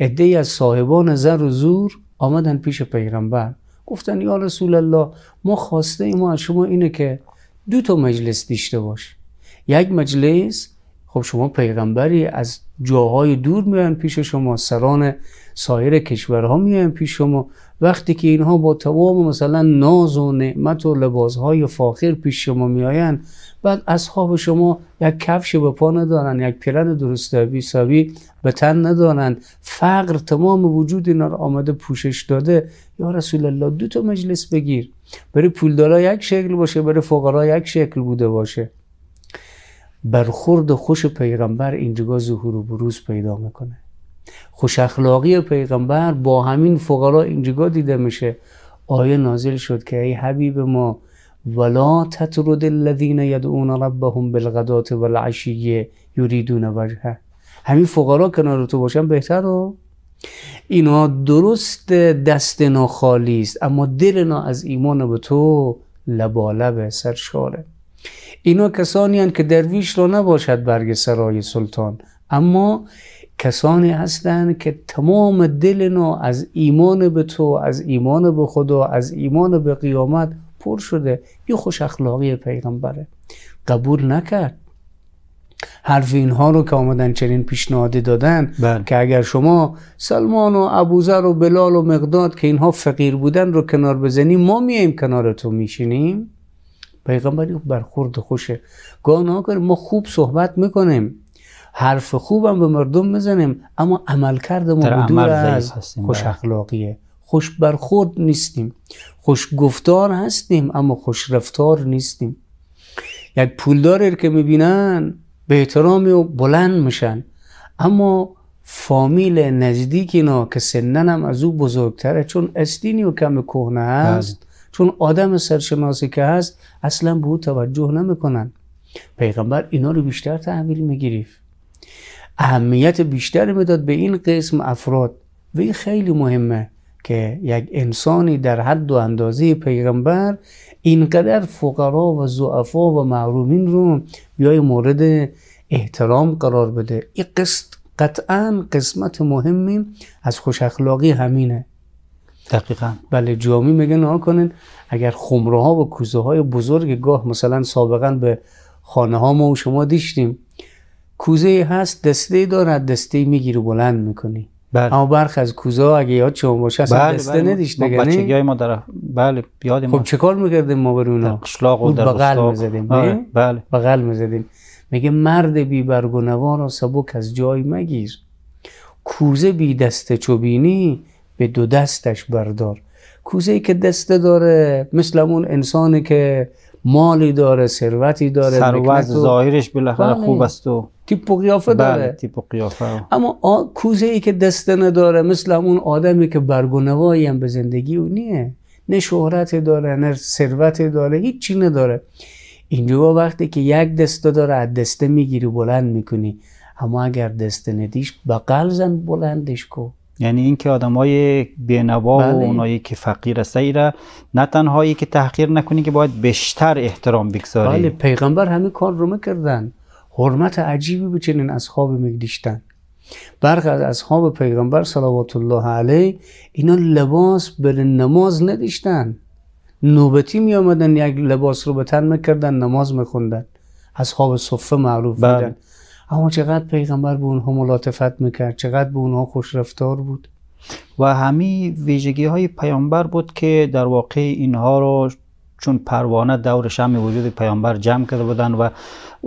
عده از صاحبان زر و زور آمدن پیش پیغمبر گفتن یا رسول الله ما خواسته ما از شما اینه که دو تا مجلس دیشته باش یک مجلس خب شما پیغمبری از جاهای دور میان پیش شما سران سایر کشورها میان پیش شما وقتی که اینها با تمام مثلا ناز و نعمت و لباسهای فاخر پیش شما میآیند بعد اصحاب شما یک کفش به پا ندارن یک پیرن درست حسابی به تن ندارن فقر تمام وجود اینا رو آمده پوشش داده یا رسول الله دو تا مجلس بگیر برای پولدارا یک شکل باشه برای فقرا یک شکل بوده باشه برخورد خوش پیغمبر اینجا ظهور و بروز پیدا میکنه خوش اخلاقی پیغمبر با همین فقرا اینجا دیده میشه آیه نازل شد که ای حبیب ما ولا تطرد الذين يدعون ربهم بالغدات والعشي يريدون وجهه همین فقرا کنار تو باشن بهتر اینا درست دست ناخالی است اما دلنا از ایمان به تو لبالب سرشاره اینا کسانی هن که درویش را نباشد برگ سرای سلطان اما کسانی هستند که تمام دلنا از ایمان به تو از ایمان به خدا از ایمان به قیامت پر شده یه خوش اخلاقی پیغمبره قبول نکرد حرف اینها رو که آمدن چنین پیشنهادی دادن بل. که اگر شما سلمان و ابوذر و بلال و مقداد که اینها فقیر بودن رو کنار بزنیم ما میایم کنار تو میشینیم پیغمبری برخورد خوشه گاه ما خوب صحبت میکنیم حرف خوبم به مردم میزنیم اما کرده ما دور از خوش بله. اخلاقیه خوش برخورد نیستیم خوش گفتار هستیم اما خوش رفتار نیستیم یک پولدار که میبینن به احترام و بلند میشن اما فامیل نزدیک اینا که سنن هم از او بزرگتره چون استینی و کم کهنه هست بله. چون آدم سرشناسی که هست اصلا به او توجه نمیکنن پیغمبر اینا رو بیشتر تحویل میگیریف اهمیت بیشتری میداد به این قسم افراد و این خیلی مهمه که یک انسانی در حد و اندازه پیغمبر اینقدر فقرا و زعفا و معرومین رو بیای مورد احترام قرار بده این قسط قطعا قسمت مهمی از خوش اخلاقی همینه دقیقا بله جامی میگه نه کنین اگر خمره ها و کوزه های بزرگ گاه مثلا سابقا به خانه ها ما و شما دیشتیم کوزه هست دسته دارد دسته میگیره بلند میکنی بله. اما برخ از کوزا اگه یاد شما باشه اصلا بله، دسته بله. ندیش ما بچگی ما در بله خب چه کار میکردیم ما بر اونا قشلاق و در بغل میزدیم آره، بله بغل میزدیم میگه مرد بی برگ را سبک از جای مگیر کوزه بی دسته چوبینی به دو دستش بردار کوزه ای که دسته داره مثل اون انسانی که مالی داره ثروتی داره ثروت ظاهرش بله. خوب است و تیپ و قیافه بله، داره تیپ و قیافه اما کوزه ای که دسته نداره مثل اون آدمی که برگنوایی هم به زندگی او نیه نه شهرت داره نه ثروت داره هیچ چی نداره اینجا وقتی که یک دسته داره از دسته میگیری بلند میکنی اما اگر دسته ندیش بقل زن بلندش کو یعنی اینکه آدمای بینوا بله. و اونایی که فقیر هستن را نه تنهایی که تحقیر نکنی که باید بیشتر احترام بگذاری بله پیغمبر همین کار رو میکردن حرمت عجیبی به چنین اصحاب میگدیشتن برخی از اصحاب پیغمبر صلوات الله علیه اینا لباس بر نماز نداشتن نوبتی می آمدن یک لباس رو به تن میکردن نماز میخوندن اصحاب صفه معروف بله. بودن اما چقدر پیغمبر به اونها ملاتفت میکرد چقدر به اونها خوش رفتار بود و همه ویژگی های پیامبر بود که در واقع اینها رو چون پروانه دور شم وجود پیامبر جمع کرده بودند و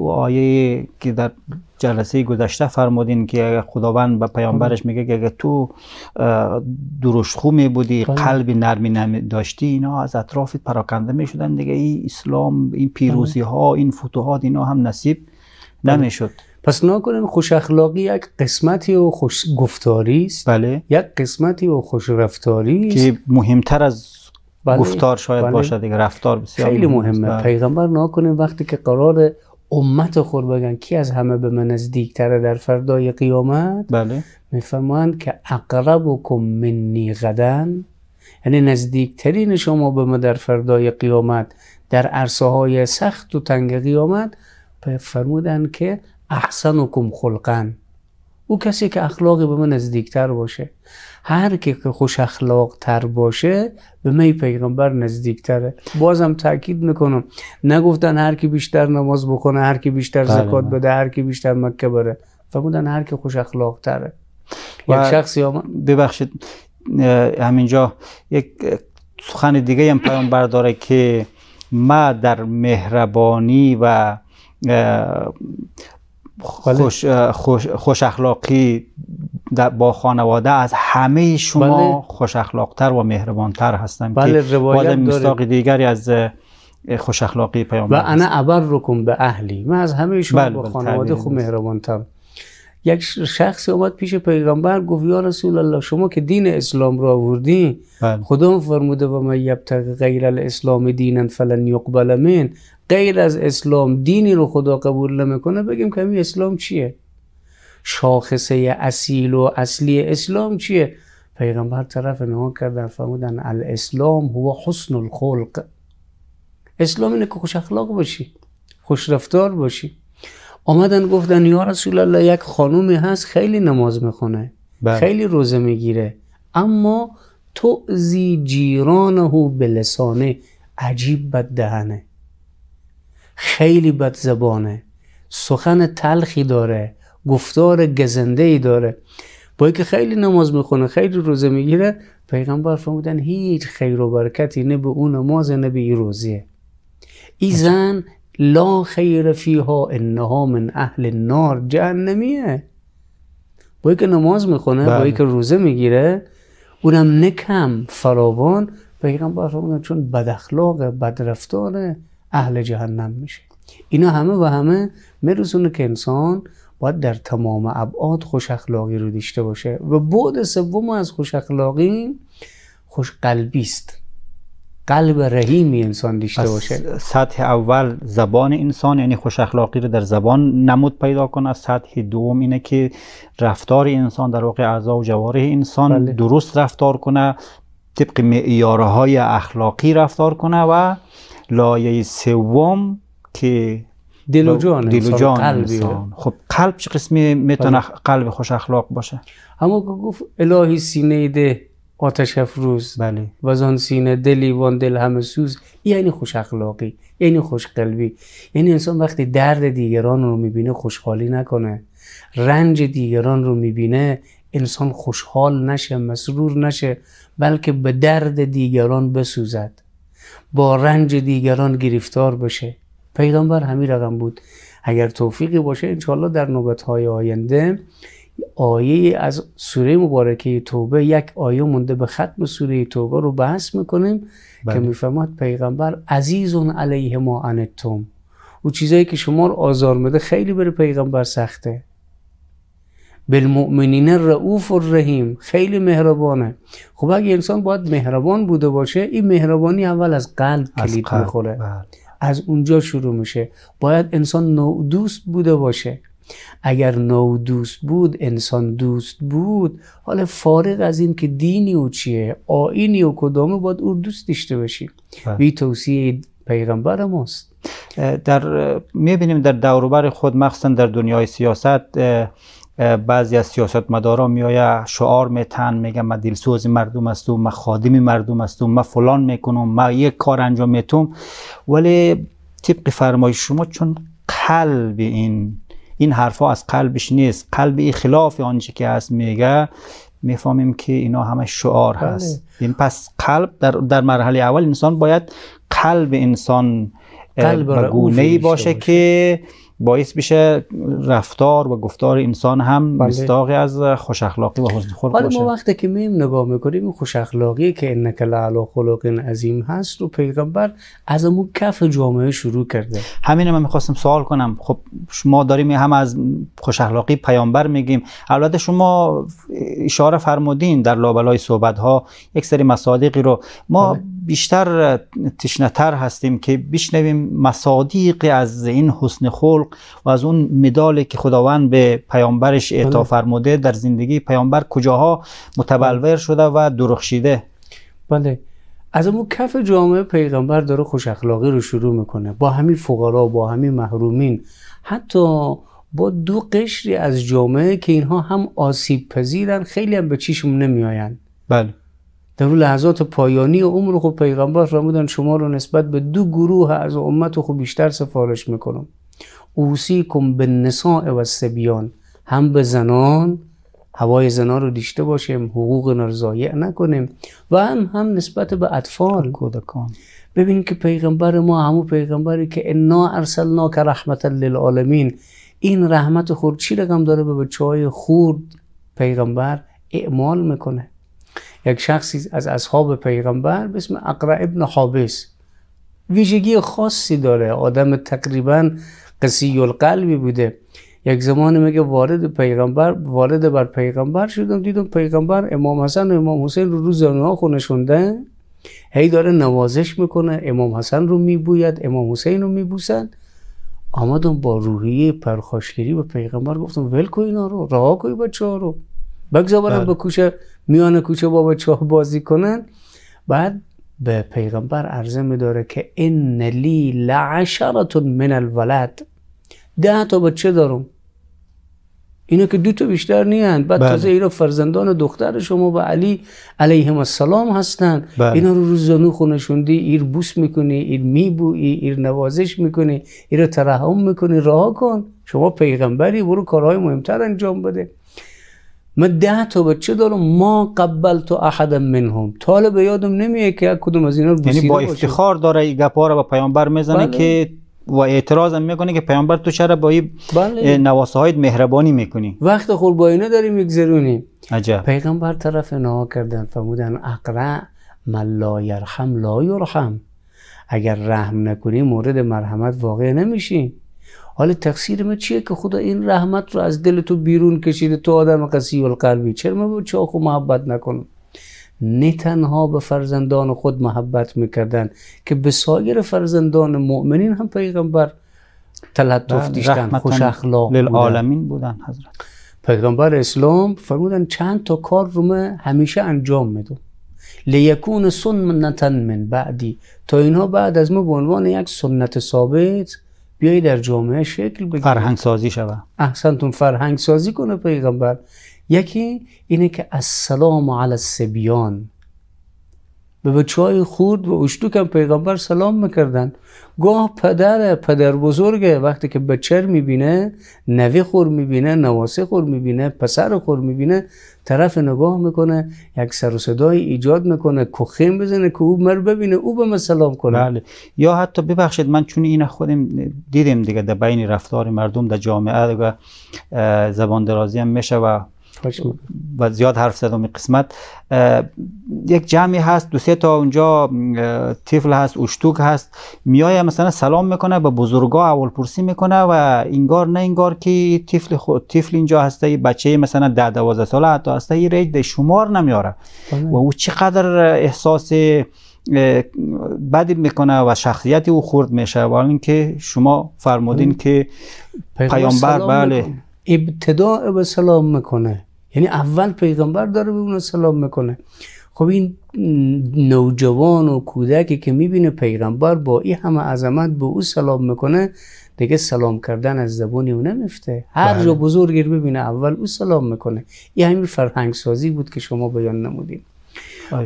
آیه که در جلسه گذشته فرمودین که خداوند به پیامبرش میگه که اگر تو خو می بودی بله. قلب نرمی نمی داشتی اینا از اطراف پراکنده می شدن دیگه این اسلام این پیروزی ها این فتوحات اینا هم نصیب بله. نمی شد پس کنیم خوش اخلاقی یک قسمتی و خوش گفتاری است بله یک قسمتی و خوش رفتاری است که مهمتر از بله. گفتار شاید بله. رفتار بسیار خیلی مهمه بله. پیغمبر وقتی که قرار امت خور بگن کی از همه به من نزدیکتره در فردای قیامت بله میفهمند که کم منی غدن یعنی نزدیکترین شما به من در فردای قیامت در عرصه های سخت و تنگ قیامت فرمودن که احسنکم خلقن او کسی که اخلاقی به من نزدیکتر باشه هر کی که خوش اخلاق تر باشه به می پیغمبر نزدیکتره بازم تاکید میکنم نگفتن هر کی بیشتر نماز بکنه هر کی بیشتر بله، زکات بله. بده هر کی بیشتر مکه بره فرمودن هر کی خوش اخلاق تره یک شخصی آمد ببخشید همینجا یک سخن دیگه هم پیامبر داره که ما در مهربانی و بله. خوش, خوش, خوش, اخلاقی با خانواده از همه شما بله. خوش اخلاقتر و مهربانتر هستم بله که روایت مستاق دیگری از خوش اخلاقی پیامبر و انا ابر رکم به اهلی من از همه شما بله، با بله، خانواده خوب مهربانتر یک شخص اومد پیش پیغمبر گفت یا رسول الله شما که دین اسلام را آوردین بله. خدا فرموده و من یبتغ غیر الاسلام دینا فلن یقبل من غیر از اسلام دینی رو خدا قبول نمیکنه بگیم که اسلام چیه شاخصه اصیل و اصلی اسلام چیه پیغمبر طرف نها کردن فرمودن الاسلام هو حسن الخلق اسلام اینه که خوش اخلاق باشی خوش رفتار باشی آمدن گفتن یا رسول الله یک خانومی هست خیلی نماز میخونه بله. خیلی روزه میگیره اما زی جیرانه به لسانه عجیب بد دهنه خیلی بد زبانه سخن تلخی داره گفتار گزنده ای داره با که خیلی نماز میخونه خیلی روزه میگیره پیغمبر فرمودن هیچ خیر و برکتی نه به اون نماز نه به این روزیه ای زن لا خیر فیها انها من اهل النار جهنمیه با که نماز میخونه با بله. که روزه میگیره اونم نکم فراوان پیغمبر فرمودن چون بد اخلاقه بد رفتاره اهل جهنم میشه اینا همه و همه میرسونه که انسان باید در تمام ابعاد خوش اخلاقی رو داشته باشه و بعد سوم از خوش اخلاقی خوش قلبی است قلب رحیمی انسان داشته باشه سطح اول زبان انسان یعنی خوش اخلاقی رو در زبان نمود پیدا کنه سطح دوم اینه که رفتار انسان در واقع اعضا و جواره انسان بله. درست رفتار کنه طبق معیارهای اخلاقی رفتار کنه و لایه سوم که دل و جان, دل خب قلب چه قسمی میتونه آره. قلب خوش اخلاق باشه اما گفت الهی سینه ده آتش افروز بله و سینه دلی وان دل همه سوز یعنی خوش اخلاقی یعنی خوش قلبی یعنی انسان وقتی درد دیگران رو میبینه خوشحالی نکنه رنج دیگران رو میبینه انسان خوشحال نشه مسرور نشه بلکه به درد دیگران بسوزد با رنج دیگران گرفتار بشه پیغمبر همین رقم بود اگر توفیقی باشه انشاءالله در های آینده آیه از سوره مبارکه توبه یک آیه مونده به ختم سوره توبه رو بحث میکنیم که بله. میفهمد پیغمبر عزیز علیه ما انتم او چیزایی که شما رو آزار میده خیلی بره پیغمبر سخته بالمؤمنین رعوف الرحیم خیلی مهربانه خب اگه انسان باید مهربان بوده باشه این مهربانی اول از قلب کلید میخوره بله. از اونجا شروع میشه باید انسان نو دوست بوده باشه اگر نو دوست بود انسان دوست بود حالا فارغ از این که دینی و چیه آینی و کدامه باید او دوست داشته باشیم وی بله. توصیه پیغمبر ماست در میبینیم در دوربر خود مخصوصا در دنیای سیاست بعضی از سیاست مدارا می شعار میتن میگه من دلسوز مردم هستم من خادم مردم هستم من فلان میکنم من یک کار انجام توم. ولی طبق فرمایش شما چون قلب این این حرفها از قلبش نیست قلب خلاف آنچه که هست میگه میفهمیم که اینا همه شعار بله. هست این یعنی پس قلب در, در مرحله اول انسان باید قلب انسان قلب گونه باشه, باشه که باعث بشه رفتار و گفتار انسان هم بله. مستاقی از خوش اخلاقی و حسن خلق حالا ما وقتی که میم نگاه میکنیم خوش اخلاقی که انک لعلا خلق عظیم هست و پیغمبر از اون کف جامعه شروع کرده همین من میخواستم سوال کنم خب شما داریم هم از خوش اخلاقی پیامبر میگیم البته شما اشاره فرمودین در لابلای صحبت ها یک سری مصادیقی رو ما بله. بیشتر تشنتر هستیم که بشنویم مصادیق از این حسن خلق و از اون مدالی که خداوند به پیامبرش بله. اعطا فرموده در زندگی پیامبر کجاها متبلور بله. شده و درخشیده بله از اون کف جامعه پیغمبر داره خوش اخلاقی رو شروع میکنه با همین فقرا با همین محرومین حتی با دو قشری از جامعه که اینها هم آسیب پذیرن خیلی هم به چیشون نمیآیند بله در لحظات پایانی عمر خود پیغمبر فرمودن شما رو نسبت به دو گروه از امت خو بیشتر سفارش میکنم اوسیکم به نساء و سبیان هم به زنان هوای زنان رو دیشته باشیم حقوق نرزایع نکنیم و هم هم نسبت به اطفال کودکان ببین که پیغمبر ما همون پیغمبری که انا ارسلنا که رحمت للعالمین این رحمت خورد چی رقم داره به بچه های خورد پیغمبر اعمال میکنه یک شخصی از اصحاب پیغمبر به اسم اقرع ابن حابس ویژگی خاصی داره آدم تقریبا قصی القلبی بوده یک زمانی میگه وارد پیغمبر وارد بر پیغمبر شدم دیدم پیغمبر امام حسن و امام حسین رو رو نشوندن خونشونده هی داره نوازش میکنه امام حسن رو میبوید امام حسین رو میبوسن آمدم با روحیه پرخاشگری به پیغمبر گفتم ول کو اینا رو رها کوی بچه ها رو بگذارن بله. به کوچه میان کوچه با بچه بازی کنن بعد به پیغمبر عرضه میداره که ان لی لعشرت من الولد ده تا بچه دارم اینا که دو تا بیشتر نیند بعد بله. تازه اینا فرزندان دختر شما و علی علیهم السلام هستند. بله. اینا رو روزانو خونشوندی ایر بوس میکنی ایر میبویی ایر نوازش میکنی ایر ترحم میکنی راه کن شما پیغمبری برو کارهای مهمتر انجام بده من ده تا بچه دارم ما قبل تو احد منهم طالب یادم نمیه که کدوم از اینا رو یعنی با افتخار داره این گپا رو پیامبر میزنه بله. که و اعتراض هم میکنه که پیامبر تو چرا با این بله. نواسه هایت مهربانی میکنی وقت خود با اینا داریم میگذرونیم عجب پیغمبر طرف نها کردن فرمودن اقرا من لا یرحم لا یرحم اگر رحم نکنی مورد مرحمت واقع نمیشی حال تقصیر ما چیه که خدا این رحمت رو از دل تو بیرون کشیده تو آدم قسی و القلبی چرا ما به چاخ محبت نکنم نه تنها به فرزندان خود محبت میکردند که به سایر فرزندان مؤمنین هم پیغمبر تلطف بله، دیشتن خوش اخلاق بودن. حضرت پیغمبر اسلام فرمودن چند تا کار رو من همیشه انجام میدم لیکون سنت من بعدی تا اینها بعد از ما به عنوان یک سنت ثابت بیای در جامعه شکل بگیره فرهنگ سازی شود احسنتون فرهنگ سازی کنه پیغمبر یکی اینه که السلام علی السبیان به بچه های خورد و اشتوکم پیغمبر سلام میکردن گاه پدر پدر بزرگه وقتی که بچر میبینه نوی خور میبینه نواسه خور میبینه پسر خور میبینه طرف نگاه میکنه یک سر و صدای ایجاد میکنه کخیم بزنه که او مر ببینه او به من سلام کنه بله. یا حتی ببخشید من چون این خودم دیدم دیگه در بین رفتار مردم در جامعه و زبان درازی هم میشه و و زیاد حرف زدم این قسمت یک جمعی هست دو سه تا اونجا تیفل هست اشتوک هست میای مثلا سلام میکنه به بزرگا اول پرسی میکنه و انگار نه انگار که تیفل اینجا هسته بچه مثلا ده 12 ساله حتی هسته ای رج شمار نمیاره آره. و او چقدر احساس بدی میکنه و شخصیت او خورد میشه ولی اینکه شما فرمودین آره. که پیامبر بله ابتداع به سلام میکنه یعنی اول پیغمبر داره به اون سلام میکنه خب این نوجوان و کودکی که میبینه پیغمبر با این همه عظمت به او سلام میکنه دیگه سلام کردن از زبانی او نمیفته هر بله. جا بزرگی رو ببینه اول او سلام میکنه این همین فرهنگ سازی بود که شما بیان نمودید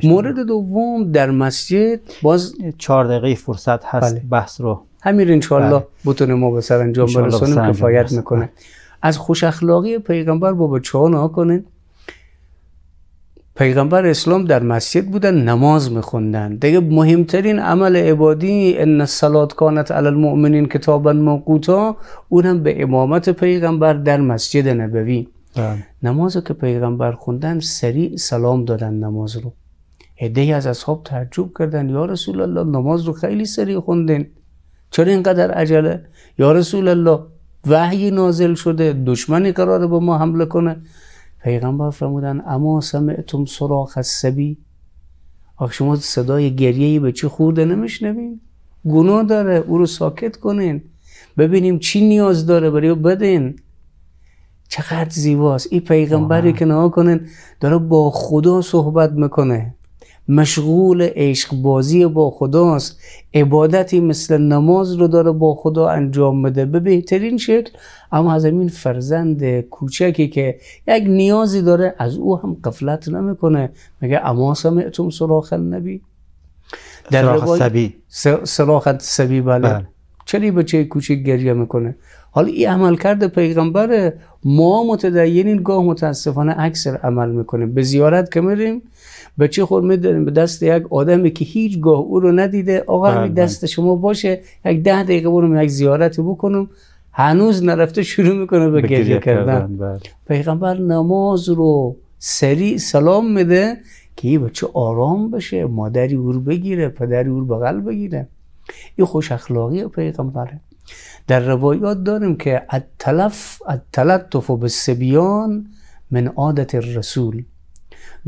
مورد دوم در مسجد باز چهار دقیقه فرصت هست بله. بحث رو همین انشالله بله. بتونه ما به انجام برسونیم کفایت میکنه از خوش اخلاقی پیغمبر بابا چه ها پیغمبر اسلام در مسجد بودن نماز میخوندن دیگه مهمترین عمل عبادی ان سلات کانت علی المؤمنین کتابا موقوتا اونم به امامت پیغمبر در مسجد نبوی بله. نماز که پیغمبر خوندن سریع سلام دادن نماز رو هده از اصحاب تعجب کردن یا رسول الله نماز رو خیلی سریع خوندین چرا اینقدر عجله یا رسول الله وحی نازل شده دشمنی قراره به ما حمله کنه پیغمبر فرمودن اما سمعتم سراخ السبی آخ شما صدای گریه به چه خورده نمیشنوین گناه داره او رو ساکت کنین ببینیم چی نیاز داره برای بدین چقدر زیباست این پیغمبری که نها کنن داره با خدا صحبت میکنه مشغول عشق بازی با خداست عبادتی مثل نماز رو داره با خدا انجام بده به بهترین شکل اما از این فرزند کوچکی که یک نیازی داره از او هم قفلت نمیکنه مگه اما سمعتم سراخ النبی در سبی سراخ سبی بله. بله, چلی بچه کوچک گریه میکنه حالا این عمل کرده پیغمبر ما متدینین گاه متاسفانه اکثر عمل میکنه به زیارت که میریم به چه خور میدونیم به دست یک آدمی که هیچگاه او رو ندیده آقا همین بله، بله. دست شما باشه یک ده دقیقه برم یک زیارت بکنم هنوز نرفته شروع میکنه به گریه کردن بله. پیغمبر نماز رو سریع سلام میده که یه بچه آرام بشه مادری او بگیره پدری او بغل بگیره این خوش اخلاقی پیغمبره در روایات داریم که التلف التلطف به سبیان من عادت الرسول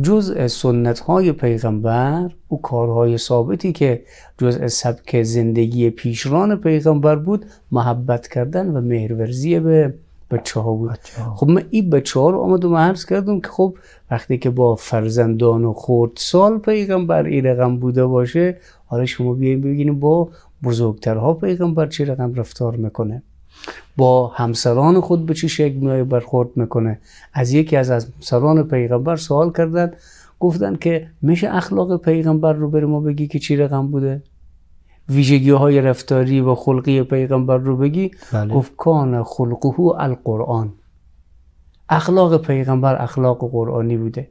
جزء سنت های پیغمبر او کارهای ثابتی که جزء سبک زندگی پیشران پیغمبر بود محبت کردن و مهرورزی به بچه ها بود خب من این بچه ها رو آمد و کردم که خب وقتی که با فرزندان و خورد سال پیغمبر این رقم بوده باشه حالا شما بیاییم ببینیم با بزرگترها پیغمبر چه رقم رفتار میکنه با همسران خود به چه شکل برخورد میکنه از یکی از همسران پیغمبر سوال کردند، گفتند که میشه اخلاق پیغمبر رو بر ما بگی که چی رقم بوده ویژگی های رفتاری و خلقی پیغمبر رو بگی بله. گفت کان خلقه القرآن اخلاق پیغمبر اخلاق قرآنی بوده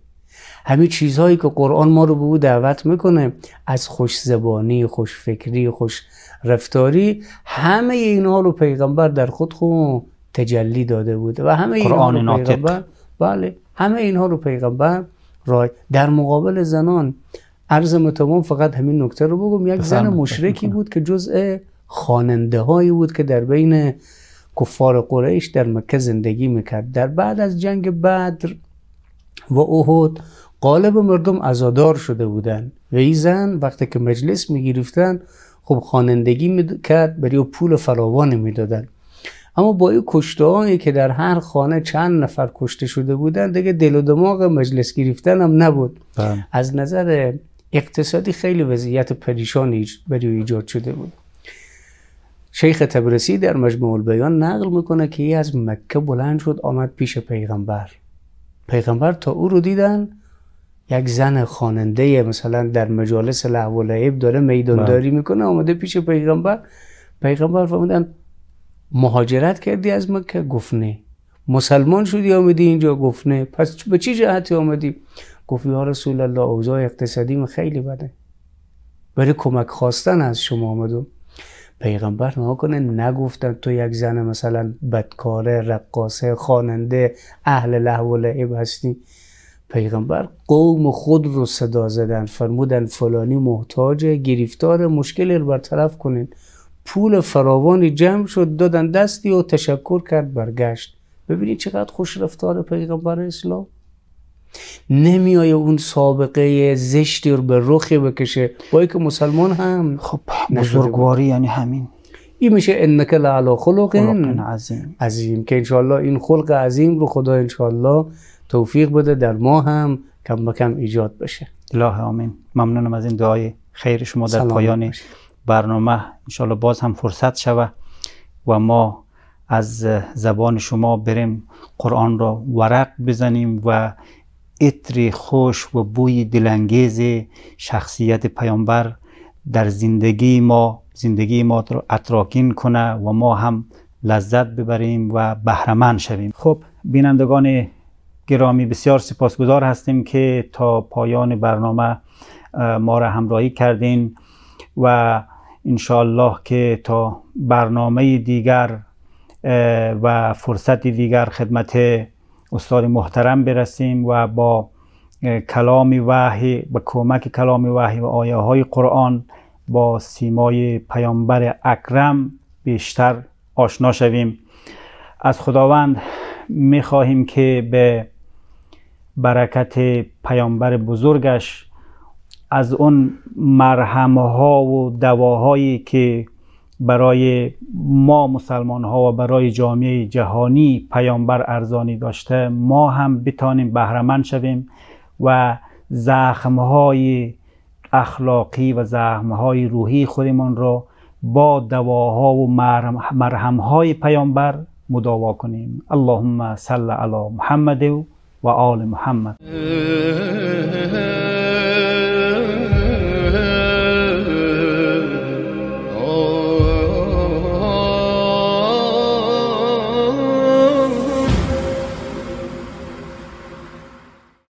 همین چیزهایی که قرآن ما رو به او دعوت میکنه از خوش زبانی خوش فکری خوش رفتاری همه اینها رو پیغمبر در خود خو تجلی داده بود و همه اینها رو پیغمبر بله همه اینها رو پیغمبر رای در مقابل زنان عرض تمام فقط همین نکته رو بگم یک زن مشرکی بود که جزء خاننده هایی بود که در بین کفار قریش در مکه زندگی میکرد در بعد از جنگ بدر و احد قالب مردم ازادار شده بودن و این زن وقتی که مجلس میگرفتن خب خانندگی میکرد برای او پول فراوان میدادن اما با این کشتهایی که در هر خانه چند نفر کشته شده بودند، دیگه دل و دماغ مجلس گرفتن هم نبود بله. از نظر اقتصادی خیلی وضعیت پریشانی برای ایجاد شده بود شیخ تبرسی در مجموع البیان نقل میکنه که ای از مکه بلند شد آمد پیش پیغمبر پیغمبر تا او رو دیدن یک زن خواننده مثلا در مجالس لحو و لعب داره میدانداری بله. میکنه آمده پیش پیغمبر پیغمبر فرمودن مهاجرت کردی از مکه گفت نه مسلمان شدی آمدی اینجا گفت نه پس به چه جهتی آمدی گفت یا رسول الله اوضاع من خیلی بده برای کمک خواستن از شما آمدم پیغمبر نها کنه نگفتن تو یک زن مثلا بدکاره رقاصه خواننده اهل لحو لعب هستی پیغمبر قوم خود رو صدا زدن فرمودن فلانی محتاج گرفتار مشکل رو برطرف کنین پول فراوانی جمع شد دادن دستی و تشکر کرد برگشت ببینید چقدر خوش رفتار پیغمبر اسلام نمیایه اون سابقه زشتی رو به رخی بکشه با که مسلمان هم خب بزرگواری یعنی همین این میشه انک لعلا خلق عظیم عظیم که انشالله این خلق عظیم رو خدا انشالله توفیق بده در ما هم کم کم ایجاد بشه الله آمین ممنونم از این دعای خیر شما در پایان برنامه انشالله باز هم فرصت شوه و ما از زبان شما بریم قرآن را ورق بزنیم و عطر خوش و بوی دلانگیز شخصیت پیامبر در زندگی ما زندگی ما رو اتراکین کنه و ما هم لذت ببریم و بهرمند شویم خب بینندگان گرامی بسیار سپاسگزار هستیم که تا پایان برنامه ما را همراهی کردین و انشاالله که تا برنامه دیگر و فرصت دیگر خدمت استاد محترم برسیم و با کلام وحی به کمک کلام وحی و آیه های قرآن با سیمای پیامبر اکرم بیشتر آشنا شویم از خداوند می خواهیم که به برکت پیامبر بزرگش از اون مرهمه ها و دواهایی که برای ما مسلمان ها و برای جامعه جهانی پیامبر ارزانی داشته ما هم بتانیم بهرمند شویم و زخم های اخلاقی و زخم های روحی خودمان را با دواها و مرهم های پیامبر مداوا کنیم اللهم صل علی محمد و و آل محمد